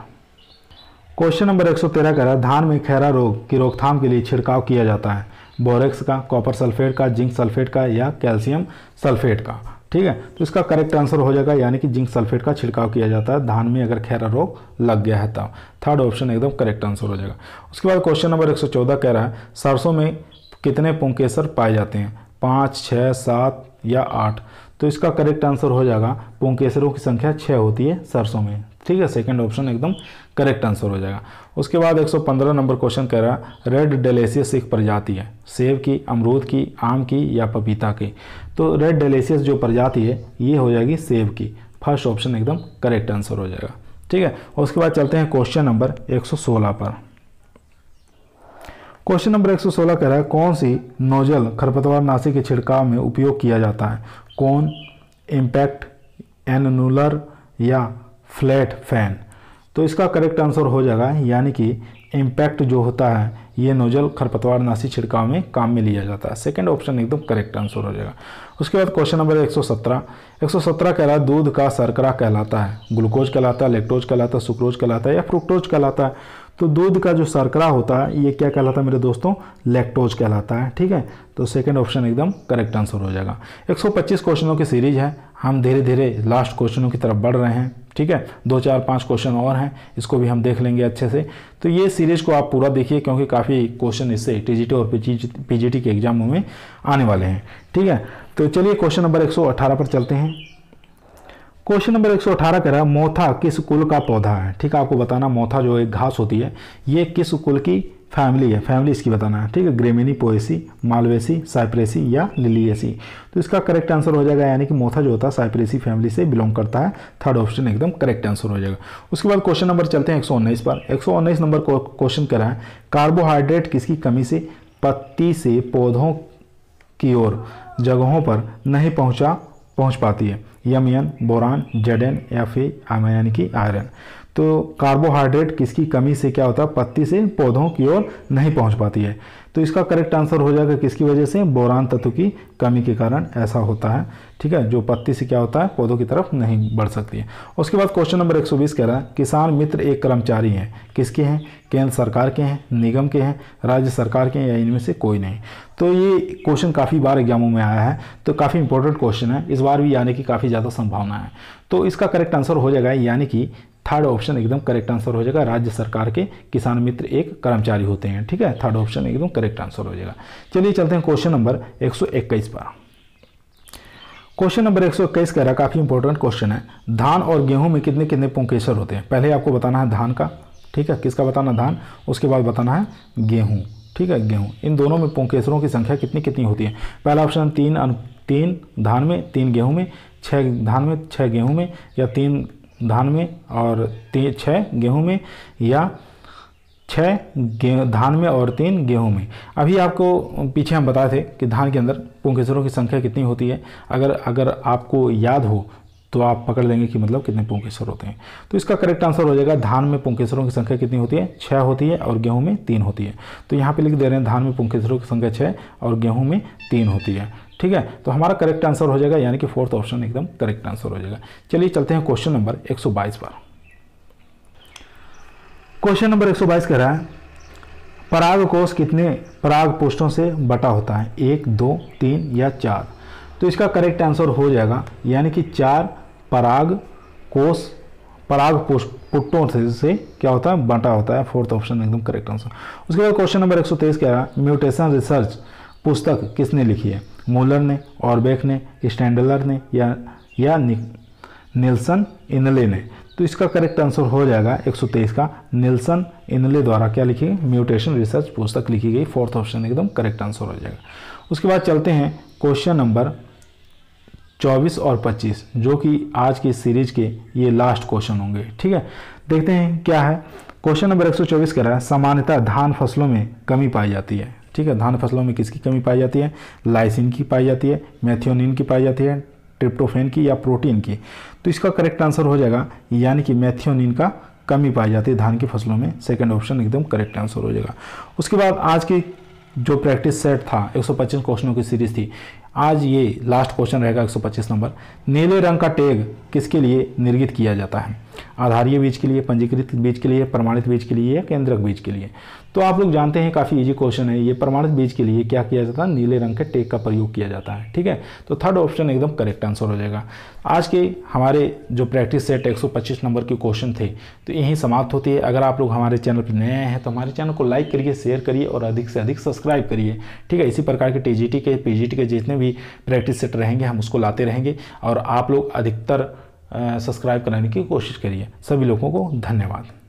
क्वेश्चन नंबर 113 कह रहा है धान में खैरा रोग की रोकथाम के लिए छिड़काव किया जाता है बोरेक्स का कॉपर सल्फेट का जिंक सल्फेट का या कैल्शियम सल्फेट का ठीक है तो इसका करेक्ट आंसर हो जाएगा यानी कि जिंक सल्फेट का छिड़काव किया जाता है धान में अगर खैरा रोग लग गया है तब थर्ड ऑप्शन एकदम करेक्ट आंसर हो जाएगा उसके बाद क्वेश्चन नंबर 114 कह रहा है सरसों में कितने पुंकेसर पाए जाते हैं पाँच छः सात या आठ तो इसका करेक्ट आंसर हो जाएगा पुंकेसरों की संख्या छः होती है सरसों में ठीक है सेकंड ऑप्शन एकदम करेक्ट आंसर हो जाएगा उसके बाद 115 नंबर क्वेश्चन कह रहा है रेड डेलेसियस एक प्रजाति है सेब की अमरूद की आम की या पपीता की तो रेड डेलेसियस जो प्रजाति है ये हो जाएगी सेब की फर्स्ट ऑप्शन एकदम करेक्ट आंसर हो जाएगा ठीक है उसके बाद चलते हैं क्वेश्चन नंबर 116 पर क्वेश्चन नंबर 116 कह रहा है कौन सी नोजल खरपतवार नाशी के छिड़काव में उपयोग किया जाता है कौन इम्पैक्ट एनुलर या फ्लैट फैन तो इसका करेक्ट आंसर हो जाएगा यानी कि इम्पैक्ट जो होता है ये नोजल खरपतवार नासी छिड़काव में काम में लिया जाता है सेकंड ऑप्शन एकदम करेक्ट आंसर हो जाएगा उसके बाद क्वेश्चन नंबर 117 117 कह रहा है दूध का सरकरा कहलाता है ग्लूकोज कहलाता है लेक्टोज कहलाता है सुक्रोज कहलाता है या फ्रुक्टोज कहलाता है तो दूध का जो सरकरा होता है ये क्या कहलाता है मेरे दोस्तों लैक्टोज कहलाता है ठीक है तो सेकंड ऑप्शन एकदम करेक्ट आंसर हो जाएगा 125 क्वेश्चनों की सीरीज है हम धीरे धीरे लास्ट क्वेश्चनों की तरफ बढ़ रहे हैं ठीक है दो चार पाँच क्वेश्चन और हैं इसको भी हम देख लेंगे अच्छे से तो ये सीरीज को आप पूरा देखिए क्योंकि काफ़ी क्वेश्चन इससे टी और पी के एग्जामों में आने वाले हैं ठीक है तो चलिए क्वेश्चन नंबर एक पर चलते हैं क्वेश्चन नंबर 118 कह रहा है मोथा किस कुल का पौधा है ठीक है आपको बताना मोथा जो एक घास होती है ये किस कुल की फैमिली है फैमिली इसकी बताना है ठीक है ग्रेमिनी पोएसी मालवेसी साइप्रेसी या लिलियसी तो इसका करेक्ट आंसर हो जाएगा यानी कि मोथा जो होता है साइप्रेसी फैमिली से बिलोंग करता है थर्ड ऑप्शन एकदम करेक्ट आंसर हो जाएगा उसके बाद क्वेश्चन नंबर चलते हैं एक पर एक नंबर क्वेश्चन कह रहा है कार्बोहाइड्रेट किसकी कमी से पत्ती से पौधों की ओर जगहों पर नहीं पहुँचा पहुँच पाती है M N boron Z N F आम की आयरन तो कार्बोहाइड्रेट किसकी कमी से क्या होता है पत्ती से पौधों की ओर नहीं पहुंच पाती है तो इसका करेक्ट आंसर हो जाएगा किसकी वजह से बोरान तत्व की कमी के कारण ऐसा होता है ठीक है जो पत्ती से क्या होता है पौधों की तरफ नहीं बढ़ सकती है उसके बाद क्वेश्चन नंबर 120 कह रहा है किसान मित्र एक कर्मचारी हैं किसके हैं केंद्र सरकार के हैं निगम के हैं राज्य सरकार के हैं या इनमें से कोई नहीं तो ये क्वेश्चन काफ़ी बार एग्जामों में आया है तो काफ़ी इंपॉर्टेंट क्वेश्चन है इस बार भी आने की काफ़ी ज़्यादा संभावना है तो इसका करेक्ट आंसर हो जाएगा यानी कि थर्ड ऑप्शन एकदम करेक्ट आंसर हो जाएगा राज्य सरकार के किसान मित्र एक कर्मचारी होते हैं ठीक है थर्ड ऑप्शन एकदम करेक्ट आंसर हो जाएगा चलिए चलते हैं क्वेश्चन नंबर इक्कीस पर क्वेश्चन नंबर एक सौ इक्कीस कह रहा काफ़ी इंपॉर्टेंट क्वेश्चन है धान और गेहूं में कितने कितने पुंकेसर होते हैं पहले आपको बताना है धान का ठीक है किसका बताना धान उसके बाद बताना है गेहूँ ठीक है गेहूँ इन दोनों में पुंकेसरों की संख्या कितनी कितनी होती है पहला ऑप्शन तीन तीन धान में तीन गेहूँ में छः धान में छः गेहूँ में या तीन धान में और तीन छः गेहूँ में या छः धान में और तीन गेहूं में अभी आपको पीछे हम बताए थे कि धान के अंदर पुंखेसरों की संख्या कितनी होती है अगर अगर आपको याद हो तो आप पकड़ लेंगे कि मतलब कितने पुंकेश्वर होते हैं तो इसका करेक्ट आंसर हो जाएगा धान में पुंकेश्वरों की संख्या कितनी होती है छः होती है और गेहूं में तीन होती है तो यहाँ पे लिख दे रहे हैं धान में पुंकेसरों की संख्या छः और गेहूं में तीन होती है ठीक है तो हमारा करेक्ट आंसर हो जाएगा यानी कि फोर्थ ऑप्शन एकदम करेक्ट आंसर हो जाएगा चलिए चलते हैं क्वेश्चन नंबर 122 पर क्वेश्चन नंबर 122 कह रहा है पराग कोष कितने पराग पुष्टों से बटा होता है एक दो तीन या चार तो इसका करेक्ट आंसर हो जाएगा यानी कि चार पराग कोष पराग पुट्टों से, से क्या होता है बटा होता है फोर्थ ऑप्शन एकदम करेक्ट आंसर उसके बाद क्वेश्चन नंबर 123 कह रहा है म्यूटेशन रिसर्च पुस्तक किसने लिखी है मूलर ने ऑर्बेक ने स्टैंडलर ने या या निल्सन इनले ने तो इसका करेक्ट आंसर हो जाएगा 123 का निल्सन इनले द्वारा क्या लिखी गई म्यूटेशन रिसर्च पुस्तक लिखी गई फोर्थ ऑप्शन एकदम करेक्ट आंसर हो जाएगा उसके बाद चलते हैं क्वेश्चन नंबर 24 और 25 जो कि आज की सीरीज के ये लास्ट क्वेश्चन होंगे ठीक है देखते हैं क्या है क्वेश्चन नंबर 124 कह रहा है सामान्यतः धान फसलों में कमी पाई जाती है ठीक है धान फसलों में किसकी कमी पाई जाती है लाइसिन की पाई जाती है मैथियोनिन की पाई जाती है ट्रिप्टोफेन की या प्रोटीन की तो इसका करेक्ट आंसर हो जाएगा यानी कि मैथियोनिन का कमी पाई जाती है धान की फसलों में सेकंड ऑप्शन एकदम करेक्ट आंसर हो जाएगा उसके बाद आज की जो प्रैक्टिस सेट था 125 क्वेश्चनों की सीरीज थी आज ये लास्ट क्वेश्चन रहेगा 125 नंबर नीले रंग का टैग किसके लिए निर्गित किया जाता है आधारीय बीज के लिए पंजीकृत बीज के लिए प्रमाणित बीज के लिए या केंद्रक बीज के लिए तो आप लोग जानते हैं काफ़ी इजी क्वेश्चन है ये प्रमाणित बीज के लिए क्या किया जाता है नीले रंग के टेक का प्रयोग किया जाता है ठीक है तो थर्ड ऑप्शन एकदम करेक्ट आंसर हो जाएगा आज के हमारे जो प्रैक्टिस सेट एक नंबर के क्वेश्चन थे तो यहीं समाप्त होती है अगर आप लोग हमारे चैनल पर नए हैं तो हमारे चैनल को लाइक करिए शेयर करिए और अधिक से अधिक सब्सक्राइब करिए ठीक है इसी प्रकार के टी के पी के जितने भी प्रैक्टिस सेट रहेंगे हम उसको लाते रहेंगे और आप लोग अधिकतर सब्सक्राइब कराने की कोशिश करिए सभी लोगों को धन्यवाद